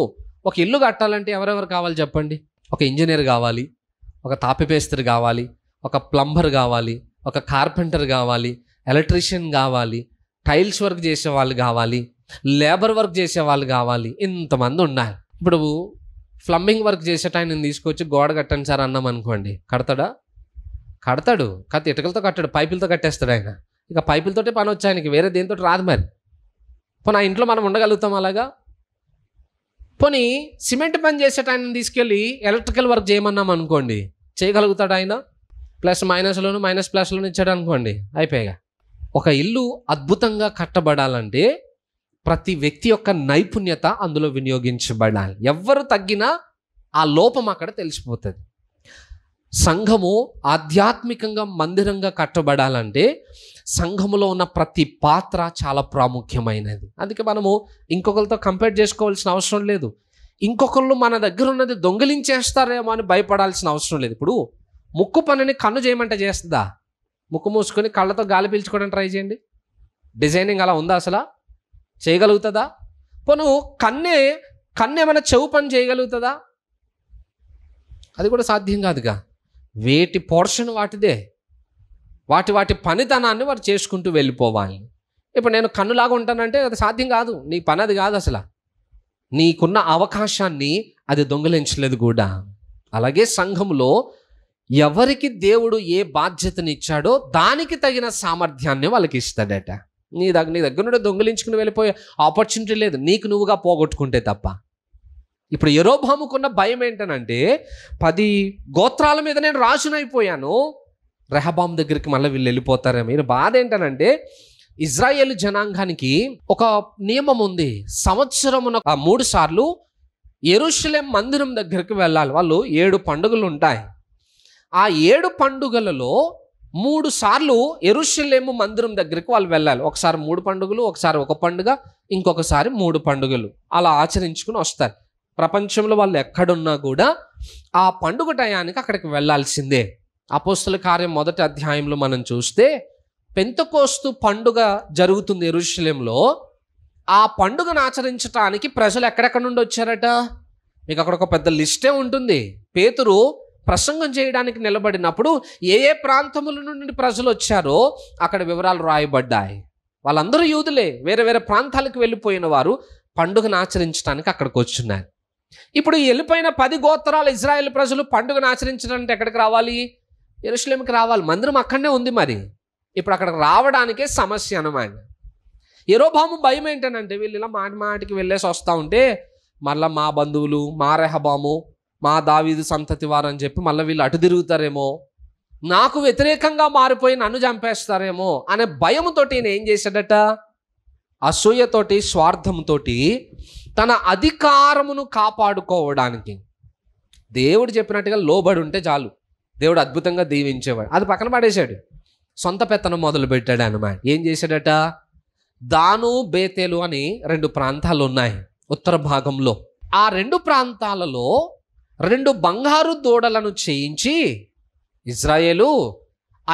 ఒక ఇల్లు కట్టాలంటే ఎవరెవరు కావాలి చెప్పండి ఒక ఇంజనీర్ కావాలి ఒక తాపిపేస్త్రి కావాలి ఒక ప్లంబర్ కావాలి ఒక కార్పెంటర్ కావాలి ఎలక్ట్రీషియన్ కావాలి టైల్స్ వర్క్ చేసే వాళ్ళు కావాలి లేబర్ వర్క్ చేసే వాళ్ళు కావాలి ఇంతమంది ఉన్నారు ఇప్పుడు ప్లంబింగ్ వర్క్ చేసేట ఆయన తీసుకొచ్చి గోడ కట్టండి సార్ అన్నాం అనుకోండి కడతాడా కడతాడు కథ ఇటుకలతో కట్టాడు పైపులతో కట్టేస్తాడు ఆయన ఇక పైపులతోటే పని వచ్చాయనికి వేరే దేనితోటి రాదు మరి పోనీ ఆ ఇంట్లో మనం ఉండగలుగుతాం అలాగా పోనీ సిమెంట్ పని చేసేట ఆయన తీసుకెళ్ళి ఎలక్ట్రికల్ వర్క్ చేయమన్నాం అనుకోండి చేయగలుగుతాడు ఆయన ప్లస్ మైనస్లోను మైనస్ ప్లస్లోను ఇచ్చాడు అనుకోండి అయిపోయాగా ఒక ఇల్లు అద్భుతంగా కట్టబడాలంటే ప్రతి వ్యక్తి యొక్క నైపుణ్యత అందులో వినియోగించబడాలి ఎవరు తగ్గినా ఆ లోపం అక్కడ తెలిసిపోతుంది సంఘము ఆధ్యాత్మికంగా మందిరంగా కట్టబడాలంటే సంఘములో ఉన్న ప్రతి పాత్ర చాలా ప్రాముఖ్యమైనది అందుకే మనము ఇంకొకరితో కంపేర్ చేసుకోవాల్సిన అవసరం లేదు ఇంకొకళ్ళు మన దగ్గర ఉన్నది దొంగిలించేస్తారేమో అని భయపడాల్సిన అవసరం లేదు ఇప్పుడు ముక్కు పనిని కన్ను చేయమంటే చేస్తుందా ముక్కు మూసుకొని కళ్ళతో గాలి పీల్చుకోవడం ట్రై చేయండి డిజైనింగ్ అలా ఉందా అసలు చేయగలుగుతుందా పను కన్నే కన్ను ఏమైనా చెవు పని చేయగలుగుతుందా అది కూడా సాధ్యం కాదుగా వేటి పోర్షన్ వాటిదే వాటి వాటి పనితనాన్ని వారు చేసుకుంటూ వెళ్ళిపోవాలి ఇప్పుడు నేను కన్నులాగా ఉంటానంటే అది సాధ్యం కాదు నీ పని అది కాదు అసలు నీకున్న అవకాశాన్ని అది దొంగిలించలేదు కూడా అలాగే సంఘంలో ఎవరికి దేవుడు ఏ బాధ్యతనిచ్చాడో దానికి తగిన సామర్థ్యాన్ని వాళ్ళకి ఇస్తాడట నీ దగ్గర నీ దగ్గర నుండి దొంగిలించుకుని వెళ్ళిపోయే ఆపర్చునిటీ లేదు నీకు నువ్వుగా పోగొట్టుకుంటే తప్ప ఇప్పుడు ఎరోభాముకున్న భయం ఏంటనంటే పది గోత్రాల మీద నేను రాజునైపోయాను రెహబాం దగ్గరికి మళ్ళీ వీళ్ళు వెళ్ళిపోతారేమో ఈయన బాధ ఏంటనంటే ఇజ్రాయేల్ జనాంగానికి ఒక నియమం ఉంది సంవత్సరమున మూడు సార్లు ఎరుషులేం మందిరం దగ్గరికి వెళ్ళాలి వాళ్ళు ఏడు పండుగలు ఉంటాయి ఆ ఏడు పండుగలలో మూడు సార్లు ఎరుషులేము మందిరం దగ్గరికి వాళ్ళు వెళ్ళాలి ఒకసారి మూడు పండుగలు ఒకసారి ఒక పండుగ ఇంకొకసారి మూడు పండుగలు అలా ఆచరించుకుని వస్తారు ప్రపంచంలో వాళ్ళు ఎక్కడున్నా కూడా ఆ పండుగ టయానికి అక్కడికి వెళ్ళాల్సిందే అపోస్తుల కార్యం మొదటి అధ్యాయంలో మనం చూస్తే పెంతకోస్తు పండుగ జరుగుతుంది ఎరుషులేంలో ఆ పండుగను ఆచరించడానికి ప్రజలు ఎక్కడెక్కడ నుండి వచ్చారట మీకు అక్కడ ఒక పెద్ద లిస్టే ఉంటుంది పేతురు ప్రసంగం చేయడానికి నిలబడినప్పుడు ఏ ఏ ప్రాంతముల నుండి ప్రజలు వచ్చారో అక్కడ వివరాలు రాయబడ్డాయి వాళ్ళందరూ యూదులే వేరే వేరే ప్రాంతాలకు వెళ్ళిపోయిన వారు పండుగను ఆచరించడానికి అక్కడికి వచ్చున్నారు ఇప్పుడు వెళ్ళిపోయిన పది గోత్రాలు ఇజ్రాయెల్ ప్రజలు పండుగను ఆచరించడానికి ఎక్కడికి రావాలి ఎరుషులేమికి రావాలి మందిరం అక్కడనే ఉంది మరి ఇప్పుడు అక్కడికి రావడానికే సమస్య అనమాట ఎరోబాము భయం ఏంటంటే వీళ్ళు ఇలా మాటి మాటికి వెళ్ళేసి వస్తూ ఉంటే మళ్ళీ మా బంధువులు మా రెహబాము మా దావీదు సంతతి వారని చెప్పి మళ్ళీ వీళ్ళు అటు తిరుగుతారేమో నాకు వ్యతిరేకంగా మారిపోయి నన్ను చంపేస్తారేమో అనే భయంతో నేను ఏం చేశాడట అసూయతోటి స్వార్థంతో తన అధికారమును కాపాడుకోవడానికి దేవుడు చెప్పినట్టుగా లోబడి ఉంటే చాలు దేవుడు అద్భుతంగా దీవించేవాడు అది పక్కన పడేశాడు సొంత పెత్తనం మొదలు పెట్టాడు అనమాట ఏం చేశాడట దాను బేతేలు అని రెండు ప్రాంతాలు ఉన్నాయి ఉత్తర భాగంలో ఆ రెండు ప్రాంతాలలో రెండు బంగారు దూడలను చేయించి ఇజ్రాయేలు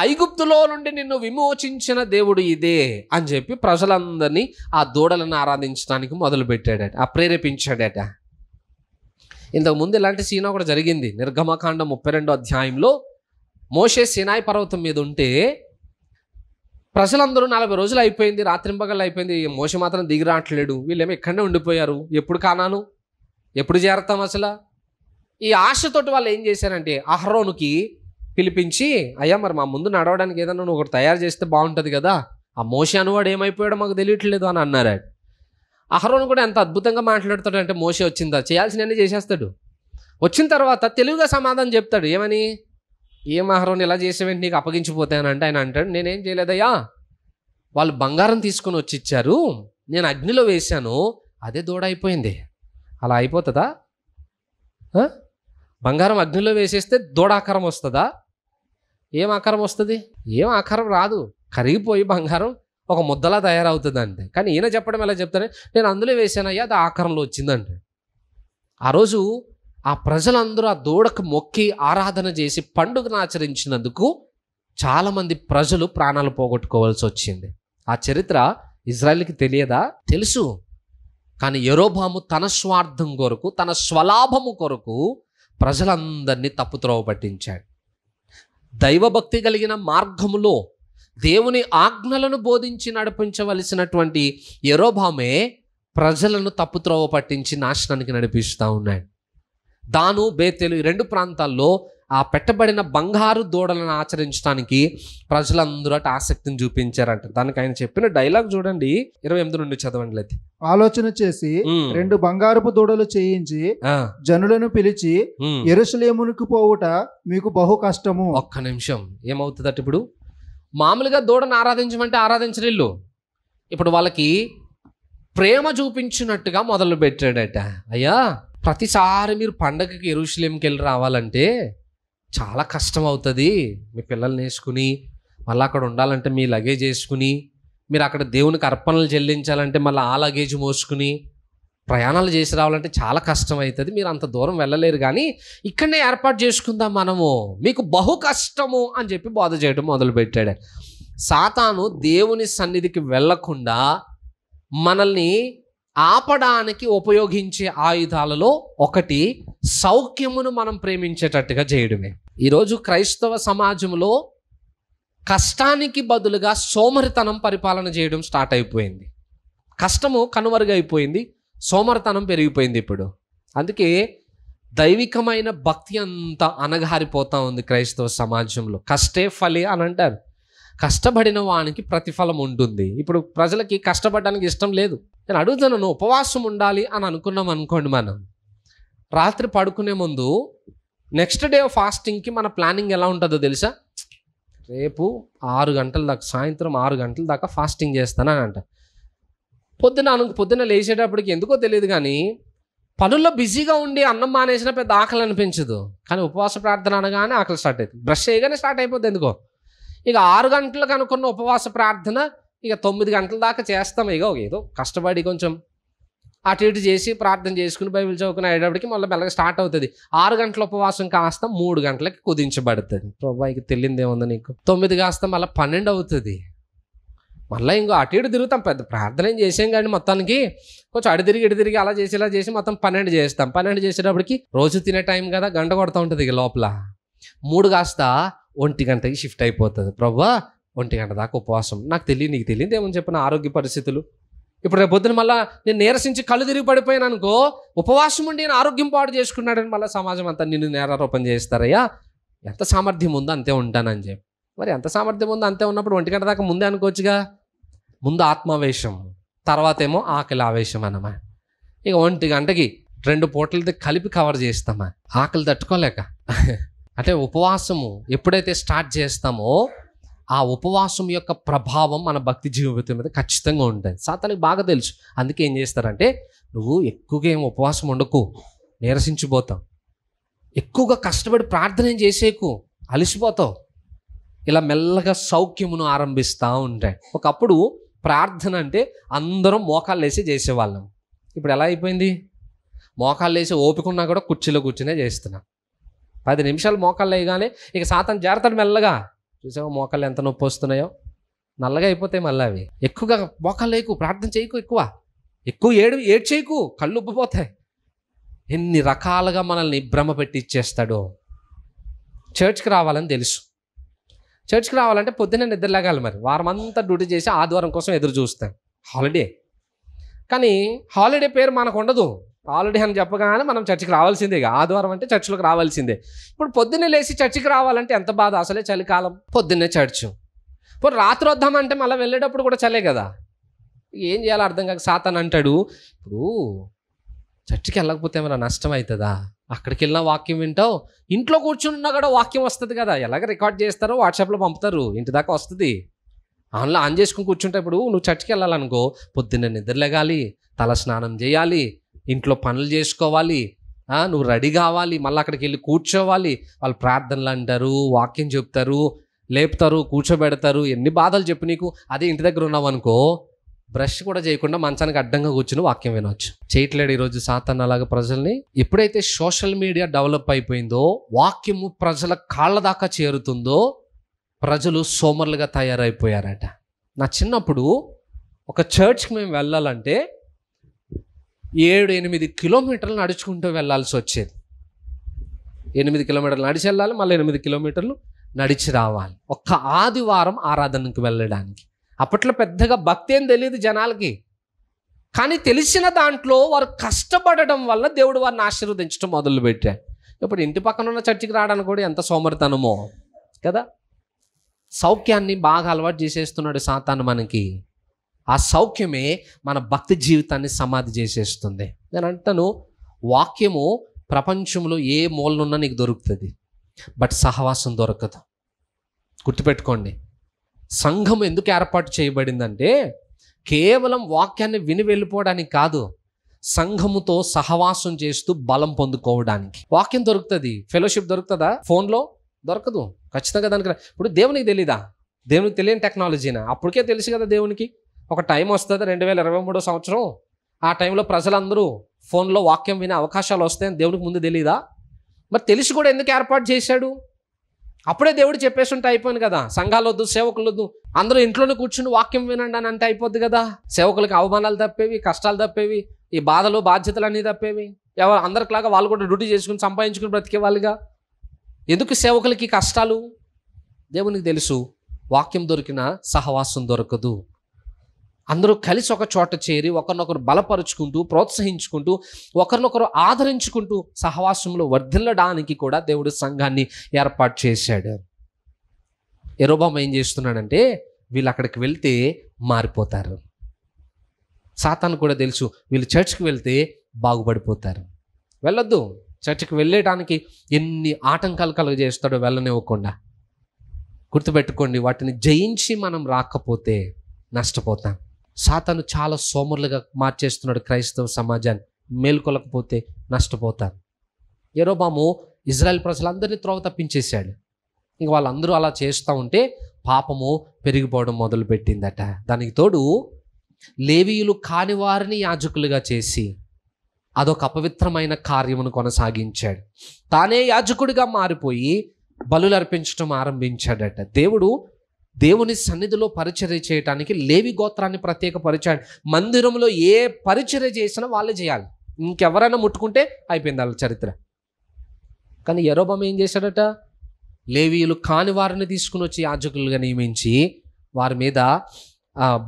ఐగుప్తులో నుండి నిన్ను విమోచించిన దేవుడు ఇదే అని చెప్పి ప్రజలందరినీ ఆ దూడలను ఆరాధించడానికి మొదలుపెట్టాడట ఆ ప్రేరేపించాడట ఇంతకుముందు ఇలాంటి సీన్ ఒకటి జరిగింది నిర్గమకాండ ముప్పై రెండో అధ్యాయంలో మోషే సినాయి పర్వతం మీద ఉంటే ప్రజలందరూ నలభై రోజులు అయిపోయింది రాత్రింపగలు అయిపోయింది మోస మాత్రం దిగి రావట్లేడు వీళ్ళేమో ఇక్కడనే ఉండిపోయారు ఎప్పుడు కానాను ఎప్పుడు చేరతాం అసలు ఈ ఆశతోటి వాళ్ళు ఏం చేశారంటే అహరోనుకి పిలిపించి అయ్యా మరి మా ముందు నడవడానికి ఏదన్నా నువ్వు ఒకటి తయారు చేస్తే బాగుంటుంది కదా ఆ మోస అనువాడు ఏమైపోయాడో మాకు తెలియట్లేదు అని అన్నారు అహరోన్ కూడా ఎంత అద్భుతంగా మాట్లాడతాడు అంటే మోసే వచ్చిందా చేయాల్సినవన్నీ చేసేస్తాడు వచ్చిన తర్వాత తెలుగుగా సమాధానం చెప్తాడు ఏమని ఏం అహరోన్ ఇలా చేసేవంటే నీకు అప్పగించిపోతానంటే ఆయన అంటాడు నేనేం చేయలేదయ్యా వాళ్ళు బంగారం తీసుకొని వచ్చి ఇచ్చారు నేను అగ్నిలో వేశాను అదే దూడ అయిపోయింది అలా అయిపోతుందా బంగారం అగ్నిలో వేసేస్తే దూడ ఆకారం వస్తుందా ఏం ఆకారం వస్తుంది ఏం ఆకారం రాదు కరిగిపోయి బంగారం ఒక ముద్దలా తయారవుతుంది అంతే కానీ ఈయన చెప్పడం ఎలా చెప్తానే నేను అందులో వేసానయ్యా అది ఆకారంలో వచ్చిందంటే ఆ రోజు ఆ ప్రజలందరూ ఆ దూడకు మొక్కి ఆరాధన చేసి పండుగను ఆచరించినందుకు చాలామంది ప్రజలు ప్రాణాలు పోగొట్టుకోవాల్సి వచ్చింది ఆ చరిత్ర ఇజ్రాయెల్కి తెలియదా తెలుసు కానీ ఎరోబాము తన స్వార్థం కొరకు తన స్వలాభము కొరకు ప్రజలందరినీ తప్పుత్రోవ పట్టించాడు దైవభక్తి కలిగిన మార్గములో దేవుని ఆజ్ఞలను బోధించి నడిపించవలసినటువంటి ఎరోభామే ప్రజలను తప్పుత్రోవ పట్టించి నాశనానికి నడిపిస్తూ ఉన్నాడు దాను బేతెలు ఈ రెండు ప్రాంతాల్లో ఆ పెట్టబడిన బంగారు దూడలను ఆచరించడానికి ప్రజలందరూ అటు ఆసక్తిని చూపించారంట దానికి ఆయన చెప్పిన డైలాగ్ చూడండి ఇరవై ఎనిమిది నుండి చదవండి అది ఆలోచన చేసి రెండు బంగారపు దూడలు చేయించి జనులను పిలిచి ఎరుసలేమునికి పోవుట మీకు బహు కష్టము ఒక్క నిమిషం ఏమవుతుందట ఇప్పుడు మామూలుగా దూడను ఆరాధించమంటే ఆరాధించనిల్లు ఇప్పుడు వాళ్ళకి ప్రేమ చూపించినట్టుగా మొదలు పెట్టాడట అయ్యా ప్రతిసారి మీరు పండగకి ఎరుషులేంకి వెళ్ళి రావాలంటే చాలా కష్టం అవుతుంది మీ పిల్లల్ని వేసుకుని మళ్ళీ అక్కడ ఉండాలంటే మీ లగేజ్ వేసుకుని మీరు అక్కడ దేవునికి అర్పణలు చెల్లించాలంటే మళ్ళీ ఆ లగేజ్ మోసుకుని ప్రయాణాలు చేసి రావాలంటే చాలా కష్టం అవుతుంది మీరు అంత దూరం వెళ్ళలేరు కానీ ఇక్కడనే ఏర్పాటు చేసుకుందాం మనము మీకు బహు కష్టము అని చెప్పి బోధ చేయడం మొదలుపెట్టాడు సాతాను దేవుని సన్నిధికి వెళ్లకుండా మనల్ని ఆపడానికి ఉపయోగించే ఆయుధాలలో ఒకటి సౌఖ్యమును మనం ప్రేమించేటట్టుగా చేయడమే ఈరోజు క్రైస్తవ సమాజంలో కష్టానికి బదులుగా సోమరితనం పరిపాలన చేయడం స్టార్ట్ అయిపోయింది కష్టము కనుమరుగైపోయింది సోమరతనం పెరిగిపోయింది ఇప్పుడు అందుకే దైవికమైన భక్తి అంతా అనగారిపోతూ ఉంది క్రైస్తవ సమాజంలో కష్టే ఫలి అని అంటారు కష్టపడిన వానికి ప్రతిఫలం ఉంటుంది ఇప్పుడు ప్రజలకి కష్టపడడానికి ఇష్టం లేదు నేను అడుగుతున్నాను ఉపవాసం ఉండాలి అని అనుకున్నాం అనుకోండి మనం రాత్రి పడుకునే ముందు నెక్స్ట్ డే ఫాస్టింగ్కి మన ప్లానింగ్ ఎలా ఉంటుందో తెలుసా రేపు ఆరు గంటల దాకా సాయంత్రం ఆరు గంటల దాకా ఫాస్టింగ్ చేస్తానని అంటారు పొద్దున పొద్దున లేచేటప్పటికి ఎందుకో తెలియదు కానీ పనుల్లో బిజీగా ఉండి అన్నం మానేసిన పెద్ద ఆకలి అనిపించదు కానీ ఉపవాస ప్రార్థన అనగానే ఆకలి స్టార్ట్ అవుతుంది బ్రష్ చేయగానే స్టార్ట్ అయిపోతుంది ఎందుకో ఇక ఆరు గంటలకు అనుకున్న ఉపవాస ప్రార్థన ఇక తొమ్మిది గంటల దాకా చేస్తాం ఇక ఏదో కష్టపడి కొంచెం అటు ఇటు చేసి ప్రార్థన చేసుకుని బైబిల్ చదువుకుని అయ్యేటప్పటికి మళ్ళీ మెల్లగా స్టార్ట్ అవుతుంది ఆరు గంటల ఉపవాసం కాస్త మూడు గంటలకి కుదించబడుతుంది ప్రభావికి తెలియదేముంది నీకు తొమ్మిది కాస్త మళ్ళీ పన్నెండు అవుతుంది మళ్ళీ ఇంకో అటు ఇటు తిరుగుతాం పెద్ద ప్రార్థన ఏం చేసాం కానీ మొత్తానికి కొంచెం అటు తిరిగి ఇటు తిరిగి అలా చేసేలా చేసి మొత్తం పన్నెండు చేస్తాం పన్నెండు చేసేటప్పటికి రోజు తినే టైం కదా గంట కొడతా ఉంటుంది ఇక లోపల మూడు కాస్త ఒంటి గంటకి షిఫ్ట్ అయిపోతుంది ప్రభా ఒంటి గంట దాకా ఉపవాసం నాకు తెలియదు నీకు తెలియదు ఏమని చెప్పిన ఆరోగ్య పరిస్థితులు ఇప్పుడు రేపు పొద్దున మళ్ళీ నేను నీరసించి కళ్ళు తిరిగి పడిపోయాను అనుకో ఉపవాసం ఉండి నేను ఆరోగ్యం పాటు చేసుకున్నాడని మళ్ళీ సమాజం అంతా నిన్ను నేరారోపణ చేస్తారయ్యా ఎంత సామర్థ్యం ఉందో అంతే ఉంటానని చెప్పి మరి ఎంత సామర్థ్యం ఉందో అంతే ఉన్నప్పుడు ఒంటి గంట దాకా ముందే అనుకోవచ్చుగా ముందు ఆత్మావేశం తర్వాత ఏమో ఆకలి ఆవేశం అన్నమా ఇక ఒంటి గంటకి రెండు పూటలతో కలిపి కవర్ చేస్తామా ఆకలి తట్టుకోలేక (laughs) అంటే ఉపవాసము ఎప్పుడైతే స్టార్ట్ చేస్తామో ఆ ఉపవాసం యొక్క ప్రభావం మన భక్తి జీవితం మీద ఖచ్చితంగా ఉంటుంది సాతానికి బాగా తెలుసు అందుకే ఏం చేస్తారంటే నువ్వు ఎక్కువగా ఏం ఉపవాసం ఉండకు నీరసించిపోతావు ఎక్కువగా కష్టపడి ప్రార్థన చేసేకు అలసిపోతావు ఇలా మెల్లగా సౌఖ్యమును ఆరంభిస్తూ ఉంటాయి ఒకప్పుడు ప్రార్థన అంటే అందరం మోకాలు వేసి చేసేవాళ్ళం ఇప్పుడు ఎలా అయిపోయింది మోకాలు వేసి ఓపికన్నా కూడా కుర్చీలో కూర్చునే చేస్తున్నాం పది నిమిషాలు మోకాళ్ళు వేయగానే ఇక శాతం జాగ్రత్తలు మెల్లగా చూసావా మోకాలు ఎంత నొప్పి వస్తున్నాయో నల్లగా అయిపోతాయి మళ్ళీ అవి ఎక్కువగా మోకాళ్ళు వేయకు ప్రార్థన చేయకు ఎక్కువ ఎక్కువ ఏడు ఏడ్ చేయకు కళ్ళు ఉబ్బిపోతాయి ఎన్ని రకాలుగా మనల్ని భ్రమ పెట్టి ఇచ్చేస్తాడో చర్చ్కి రావాలని తెలుసు చర్చ్కి రావాలంటే పొద్దున్నే నిద్రలేగాలి మరి వారం అంతా డ్యూటీ చేసి ఆదివారం కోసం ఎదురు చూస్తాం హాలిడే కానీ హాలిడే పేరు మనకు ఉండదు హాలిడే అని చెప్పగానే మనం చర్చికి రావాల్సిందే ఆదివారం అంటే చర్చిలోకి రావాల్సిందే ఇప్పుడు పొద్దున్నే లేచి చర్చికి రావాలంటే ఎంత బాధ అసలే చలికాలం పొద్దున్నే చర్చు ఇప్పుడు రాత్రి వద్దామంటే మళ్ళీ వెళ్ళేటప్పుడు కూడా చలే కదా ఏం చేయాలో అర్థం కాక సాతాన్ అంటాడు ఇప్పుడు చర్చికి వెళ్ళకపోతే ఏమైనా నష్టం అవుతుందా అక్కడికి వెళ్ళిన వాక్యం వింటావు ఇంట్లో కూర్చున్నా కూడా వాక్యం వస్తుంది కదా ఎలాగ రికార్డ్ చేస్తారో వాట్సాప్లో పంపుతారు ఇంటి దాకా వస్తుంది ఆన్లో ఆన్ చేసుకుని కూర్చుంటే ఇప్పుడు నువ్వు చర్చికి వెళ్ళాలనుకో పొద్దున్న నిద్రలేగాలి తల స్నానం చేయాలి ఇంట్లో పనులు చేసుకోవాలి నువ్వు రెడీ కావాలి మళ్ళీ అక్కడికి వెళ్ళి కూర్చోవాలి వాళ్ళు ప్రార్థనలు అంటారు వాక్యం చెప్తారు లేపుతారు కూర్చోబెడతారు ఎన్ని బాధలు చెప్పు నీకు అదే ఇంటి దగ్గర ఉన్నావు అనుకో బ్రష్ కూడా చేయకుండా మంచానికి అడ్డంగా కూర్చుని వాక్యం వినవచ్చు చేయట్లేడు ఈరోజు సాతాన్ అలాగే ప్రజల్ని ఎప్పుడైతే సోషల్ మీడియా డెవలప్ అయిపోయిందో వాక్యము ప్రజల కాళ్ళ దాకా చేరుతుందో ప్రజలు సోమర్లుగా తయారైపోయారట నా చిన్నప్పుడు ఒక చర్చ్కి మేము వెళ్ళాలంటే ఏడు ఎనిమిది కిలోమీటర్లు నడుచుకుంటూ వెళ్ళాల్సి వచ్చేది ఎనిమిది కిలోమీటర్లు నడిచి వెళ్ళాలి మళ్ళీ ఎనిమిది కిలోమీటర్లు నడిచి రావాలి ఒక్క ఆదివారం ఆరాధనకు వెళ్ళడానికి అప్పట్లో పెద్దగా భక్తి ఏం తెలియదు జనాలకి కానీ తెలిసిన దాంట్లో వారు కష్టపడడం వల్ల దేవుడు వారిని ఆశీర్వదించడం మొదలు పెట్టారు ఇప్పుడు ఇంటి పక్కన ఉన్న చర్చికి రావడానికి కూడా ఎంత సోమరితనమో కదా సౌఖ్యాన్ని బాగా అలవాటు చేసేస్తున్నాడు సాతాను మనకి ఆ సౌఖ్యమే మన భక్తి జీవితాన్ని సమాధి చేసేస్తుంది నేను అంటాను వాక్యము ప్రపంచంలో ఏ మూలనున్నా నీకు దొరుకుతుంది బట్ సహవాసం దొరకదు గుర్తుపెట్టుకోండి సంఘం ఎందుకు ఏర్పాటు చేయబడిందంటే కేవలం వాక్యాన్ని విని వెళ్ళిపోవడానికి కాదు సంఘముతో సహవాసం చేస్తూ బలం పొందుకోవడానికి వాక్యం దొరుకుతుంది ఫెలోషిప్ దొరుకుతుందా ఫోన్లో దొరకదు ఖచ్చితంగా దానికి ఇప్పుడు దేవునికి తెలీదా దేవునికి తెలియని టెక్నాలజీనా అప్పటికే తెలుసు కదా దేవునికి ఒక టైం వస్తుంది రెండు వేల ఇరవై మూడో సంవత్సరం ఆ టైంలో ప్రజలందరూ ఫోన్లో వాక్యం వినే అవకాశాలు వస్తాయని దేవునికి ముందు తెలీదా మరి తెలిసి కూడా ఎందుకు ఏర్పాటు చేశాడు అప్పుడే దేవుడు ఉంటే అయిపోయింది కదా సంఘాలు వద్దు సేవకులు వద్దు అందరూ ఇంట్లోనే కూర్చుని వాక్యం వినండి అని అంటే అయిపోద్ది కదా సేవకులకి అవమానాలు తప్పేవి కష్టాలు తప్పేవి ఈ బాధలు బాధ్యతలు అన్నీ తప్పేవి ఎవరు అందరికిలాగా వాళ్ళు కూడా డ్యూటీ చేసుకుని సంపాదించుకుని బ్రతికే వాళ్ళుగా ఎందుకు సేవకులకి కష్టాలు దేవునికి తెలుసు వాక్యం దొరికిన సహవాసం దొరకదు అందరూ కలిసి ఒక చోట చేరి ఒకరినొకరు బలపరుచుకుంటూ ప్రోత్సహించుకుంటూ ఒకరినొకరు ఆదరించుకుంటూ సహవాసంలో వర్ధిల్లడానికి కూడా దేవుడు సంఘాన్ని ఏర్పాటు చేశాడు ఎరోబామ ఏం చేస్తున్నాడంటే వీళ్ళు అక్కడికి వెళ్తే మారిపోతారు సాతాను కూడా తెలుసు వీళ్ళు చర్చ్కి వెళ్తే బాగుపడిపోతారు వెళ్ళొద్దు చర్చ్కి వెళ్ళేటానికి ఎన్ని ఆటంకాలు కలుగజేస్తాడో వెళ్ళనివ్వకుండా గుర్తుపెట్టుకోండి వాటిని జయించి మనం రాకపోతే నష్టపోతాం సాతాను చాలా సోమరులుగా మార్చేస్తున్నాడు క్రైస్తవ సమాజాన్ని మేల్కొలకపోతే నష్టపోతారు ఎరోబాము ఇజ్రాయెల్ ప్రజలందరినీ త్రోవ తప్పించేశాడు ఇంక వాళ్ళందరూ అలా చేస్తూ ఉంటే పాపము పెరిగిపోవడం మొదలుపెట్టిందట దానికి తోడు లేవీయులు కాని వారిని యాజకులుగా చేసి అదొక అపవిత్రమైన కార్యమును కొనసాగించాడు తానే యాజకుడిగా మారిపోయి బలులు అర్పించడం ఆరంభించాడట దేవుడు దేవుని సన్నిధిలో పరిచర్య చేయటానికి లేవి గోత్రాన్ని ప్రత్యేక పరిచయం మందిరంలో ఏ పరిచర్య చేసినా వాళ్ళే చేయాలి ఇంకెవరైనా ముట్టుకుంటే అయిపోయింది వాళ్ళ చరిత్ర కానీ ఎరోబం ఏం చేశాడట లేవీయులు కాని వారిని తీసుకుని వచ్చి యాజకులుగా నియమించి వారి మీద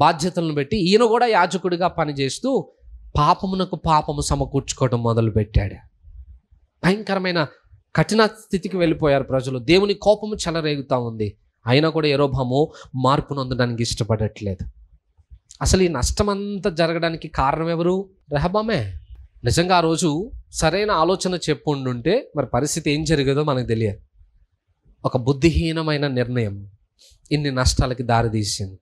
బాధ్యతలను పెట్టి ఈయన కూడా యాజకుడిగా పనిచేస్తూ పాపమునకు పాపము సమకూర్చుకోవడం మొదలుపెట్టాడు భయంకరమైన కఠిన స్థితికి వెళ్ళిపోయారు ప్రజలు దేవుని కోపము చెలరేగుతూ ఉంది అయినా కూడా ఎరోభాము మార్పును అందడానికి ఇష్టపడట్లేదు అసలు ఈ నష్టమంతా జరగడానికి కారణం ఎవరు రెహబామే నిజంగా ఆ రోజు సరైన ఆలోచన చెప్పుండుంటే మరి పరిస్థితి ఏం జరిగేదో మనకు తెలియదు ఒక బుద్ధిహీనమైన నిర్ణయం ఇన్ని నష్టాలకి దారితీసింది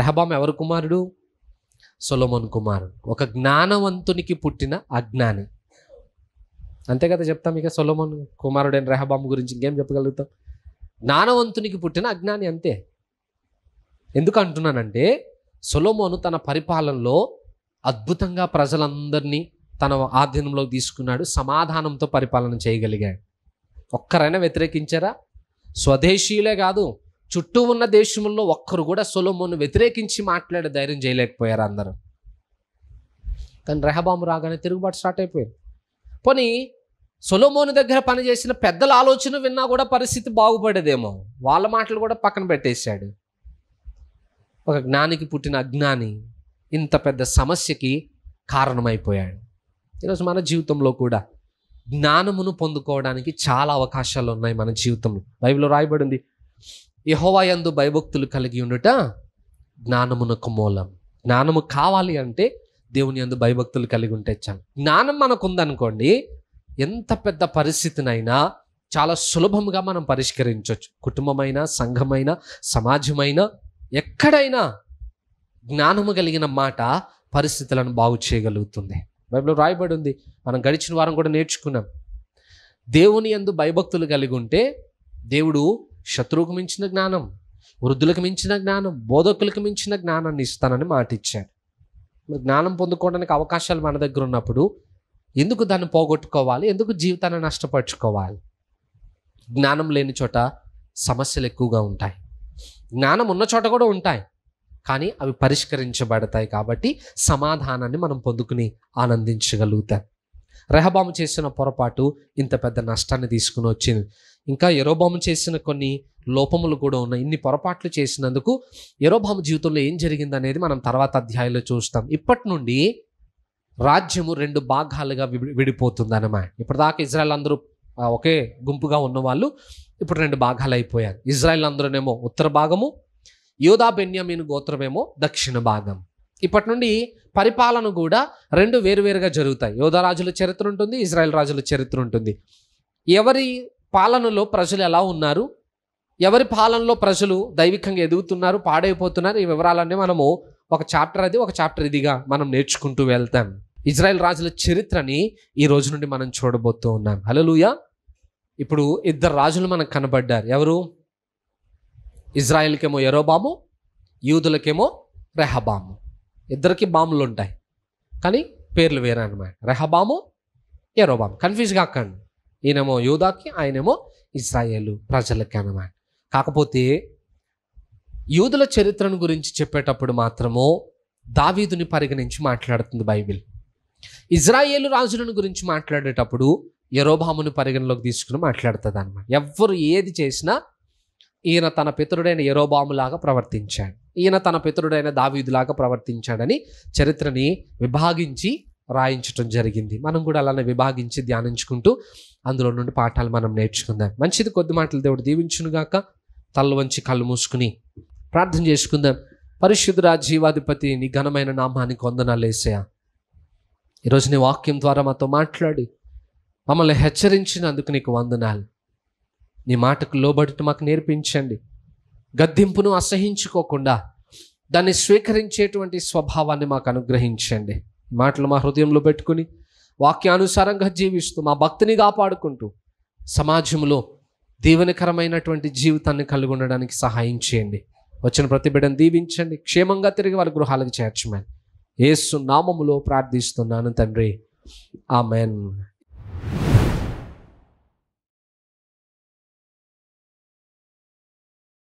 రెహబాం ఎవరు కుమారుడు సొలోమోన్ కుమారుడు ఒక జ్ఞానవంతునికి పుట్టిన అజ్ఞాని అంతే కదా చెప్తాం ఇక సొలోమోన్ కుమారుడైన రెహబాం గురించి ఇంకేం చెప్పగలుగుతాం జ్ఞానవంతునికి పుట్టిన అజ్ఞాని అంతే ఎందుకు అంటున్నానంటే సొలోమోను తన పరిపాలనలో అద్భుతంగా ప్రజలందరినీ తన ఆధీనంలోకి తీసుకున్నాడు సమాధానంతో పరిపాలన చేయగలిగాడు ఒక్కరైనా వ్యతిరేకించారా స్వదేశీయులే కాదు చుట్టూ ఉన్న దేశంలో ఒక్కరు కూడా సొలోమోను వ్యతిరేకించి మాట్లాడే ధైర్యం చేయలేకపోయారు అందరూ కానీ రెహబాము రాగానే తిరుగుబాటు స్టార్ట్ అయిపోయింది పోనీ సొలోమోని దగ్గర పనిచేసిన పెద్దల ఆలోచన విన్నా కూడా పరిస్థితి బాగుపడేదేమో వాళ్ళ మాటలు కూడా పక్కన పెట్టేశాడు ఒక జ్ఞానికి పుట్టిన అజ్ఞాని ఇంత పెద్ద సమస్యకి కారణమైపోయాడు ఈరోజు మన జీవితంలో కూడా జ్ఞానమును పొందుకోవడానికి చాలా అవకాశాలు ఉన్నాయి మన జీవితంలో బైబిల్ రాయబడింది యహోవాయందు భయభక్తులు కలిగి ఉండుట జ్ఞానమునకు మూలం జ్ఞానము కావాలి అంటే దేవుని అందు భయభక్తులు కలిగి ఉంటే చాలు జ్ఞానం మనకు ఉందనుకోండి ఎంత పెద్ద పరిస్థితినైనా చాలా సులభంగా మనం పరిష్కరించవచ్చు కుటుంబమైన సంఘమైన సమాజమైన ఎక్కడైనా జ్ఞానము కలిగిన మాట పరిస్థితులను బాగు చేయగలుగుతుంది బైబిల్ రాయబడి ఉంది మనం గడిచిన వారం కూడా నేర్చుకున్నాం దేవుని ఎందు భయభక్తులు కలిగి ఉంటే దేవుడు శత్రువుకు మించిన జ్ఞానం వృద్ధులకు మించిన జ్ఞానం బోధకులకు మించిన జ్ఞానాన్ని ఇస్తానని మాట ఇచ్చాడు జ్ఞానం పొందుకోవడానికి అవకాశాలు మన దగ్గర ఉన్నప్పుడు ఎందుకు దాన్ని పోగొట్టుకోవాలి ఎందుకు జీవితాన్ని నష్టపరుచుకోవాలి జ్ఞానం లేని చోట సమస్యలు ఎక్కువగా ఉంటాయి జ్ఞానం ఉన్న చోట కూడా ఉంటాయి కానీ అవి పరిష్కరించబడతాయి కాబట్టి సమాధానాన్ని మనం పొందుకుని ఆనందించగలుగుతాం రెహబాము చేసిన పొరపాటు ఇంత పెద్ద నష్టాన్ని తీసుకుని వచ్చింది ఇంకా ఎరోబాము చేసిన కొన్ని లోపములు కూడా ఉన్నాయి ఇన్ని పొరపాట్లు చేసినందుకు ఎరోబాము జీవితంలో ఏం జరిగిందనేది మనం తర్వాత అధ్యాయంలో చూస్తాం ఇప్పటి నుండి రాజ్యము రెండు భాగాలుగా విడిపోతుంది అన్నమాట ఇప్పటిదాకా ఇజ్రాయల్ అందరూ ఒకే గుంపుగా ఉన్నవాళ్ళు ఇప్పుడు రెండు భాగాలు అయిపోయారు ఇజ్రాయల్ అందరూనేమో ఉత్తర భాగము యోధా బెన్యామీన్ గోత్రమేమో దక్షిణ భాగం ఇప్పటి నుండి పరిపాలన కూడా రెండు వేరువేరుగా జరుగుతాయి యోధా రాజుల చరిత్ర ఉంటుంది ఇజ్రాయెల్ రాజుల చరిత్ర ఉంటుంది ఎవరి పాలనలో ప్రజలు ఎలా ఉన్నారు ఎవరి పాలనలో ప్రజలు దైవికంగా ఎదుగుతున్నారు పాడైపోతున్నారు ఈ వివరాలన్నీ మనము ఒక చాప్టర్ అది ఒక చాప్టర్ ఇదిగా మనం నేర్చుకుంటూ వెళ్తాం ఇజ్రాయెల్ రాజుల చరిత్రని ఈ రోజు నుండి మనం చూడబోతూ ఉన్నాం హలలుయ ఇప్పుడు ఇద్దరు రాజులు మనకు కనబడ్డారు ఎవరు ఇజ్రాయెల్కేమో ఎరోబాము యూదులకేమో రెహబాము ఇద్దరికి బాములు ఉంటాయి కానీ పేర్లు వేరే అనమాట రెహబాము ఎరోబాము కన్ఫ్యూజ్ కాకండి ఈయనేమో యూదాకి ఆయనేమో ఇజ్రాయేలు ప్రజలకి అనమాట కాకపోతే యూదుల చరిత్రను గురించి చెప్పేటప్పుడు మాత్రము దావీదుని పరిగణించి మాట్లాడుతుంది బైబిల్ ఇజ్రాయేలు రాజులను గురించి మాట్లాడేటప్పుడు యరోభామును పరిగణలోకి తీసుకుని మాట్లాడుతుంది అనమాట ఎవ్వరు ఏది చేసినా ఈయన తన పితరుడైన ఎరోబాములాగా ప్రవర్తించాడు ఈయన తన పితరుడైన దావీదులాగా ప్రవర్తించాడని చరిత్రని విభాగించి రాయించడం జరిగింది మనం కూడా అలానే విభాగించి ధ్యానించుకుంటూ అందులో నుండి పాఠాలు మనం నేర్చుకుందాం మంచిది కొద్ది మాటలు దేవుడు దీవించునుగాక తల్ల వంచి కళ్ళు మూసుకుని ప్రార్థన చేసుకుందాం పరిశుద్ధ జీవాధిపతి నీ ఘనమైన నామానికి వందనాలు వేసేయా ఈరోజు నీ వాక్యం ద్వారా మాతో మాట్లాడి మమ్మల్ని హెచ్చరించినందుకు నీకు వందనాలు నీ మాటకు లోబడి మాకు నేర్పించండి గద్దింపును అసహించుకోకుండా దాన్ని స్వీకరించేటువంటి స్వభావాన్ని మాకు అనుగ్రహించండి మాటలు మా హృదయంలో పెట్టుకుని వాక్యానుసారంగా జీవిస్తూ మా భక్తిని కాపాడుకుంటూ సమాజంలో దీవెనకరమైనటువంటి జీవితాన్ని కలిగి ఉండడానికి సహాయం చేయండి వచ్చిన ప్రతి బిడ్డను దీవించండి క్షేమంగా తిరిగి వాళ్ళ గృహాలకు చేర్చమని ఏసు నామములో ప్రార్థిస్తున్నాను తండ్రి ఆమెన్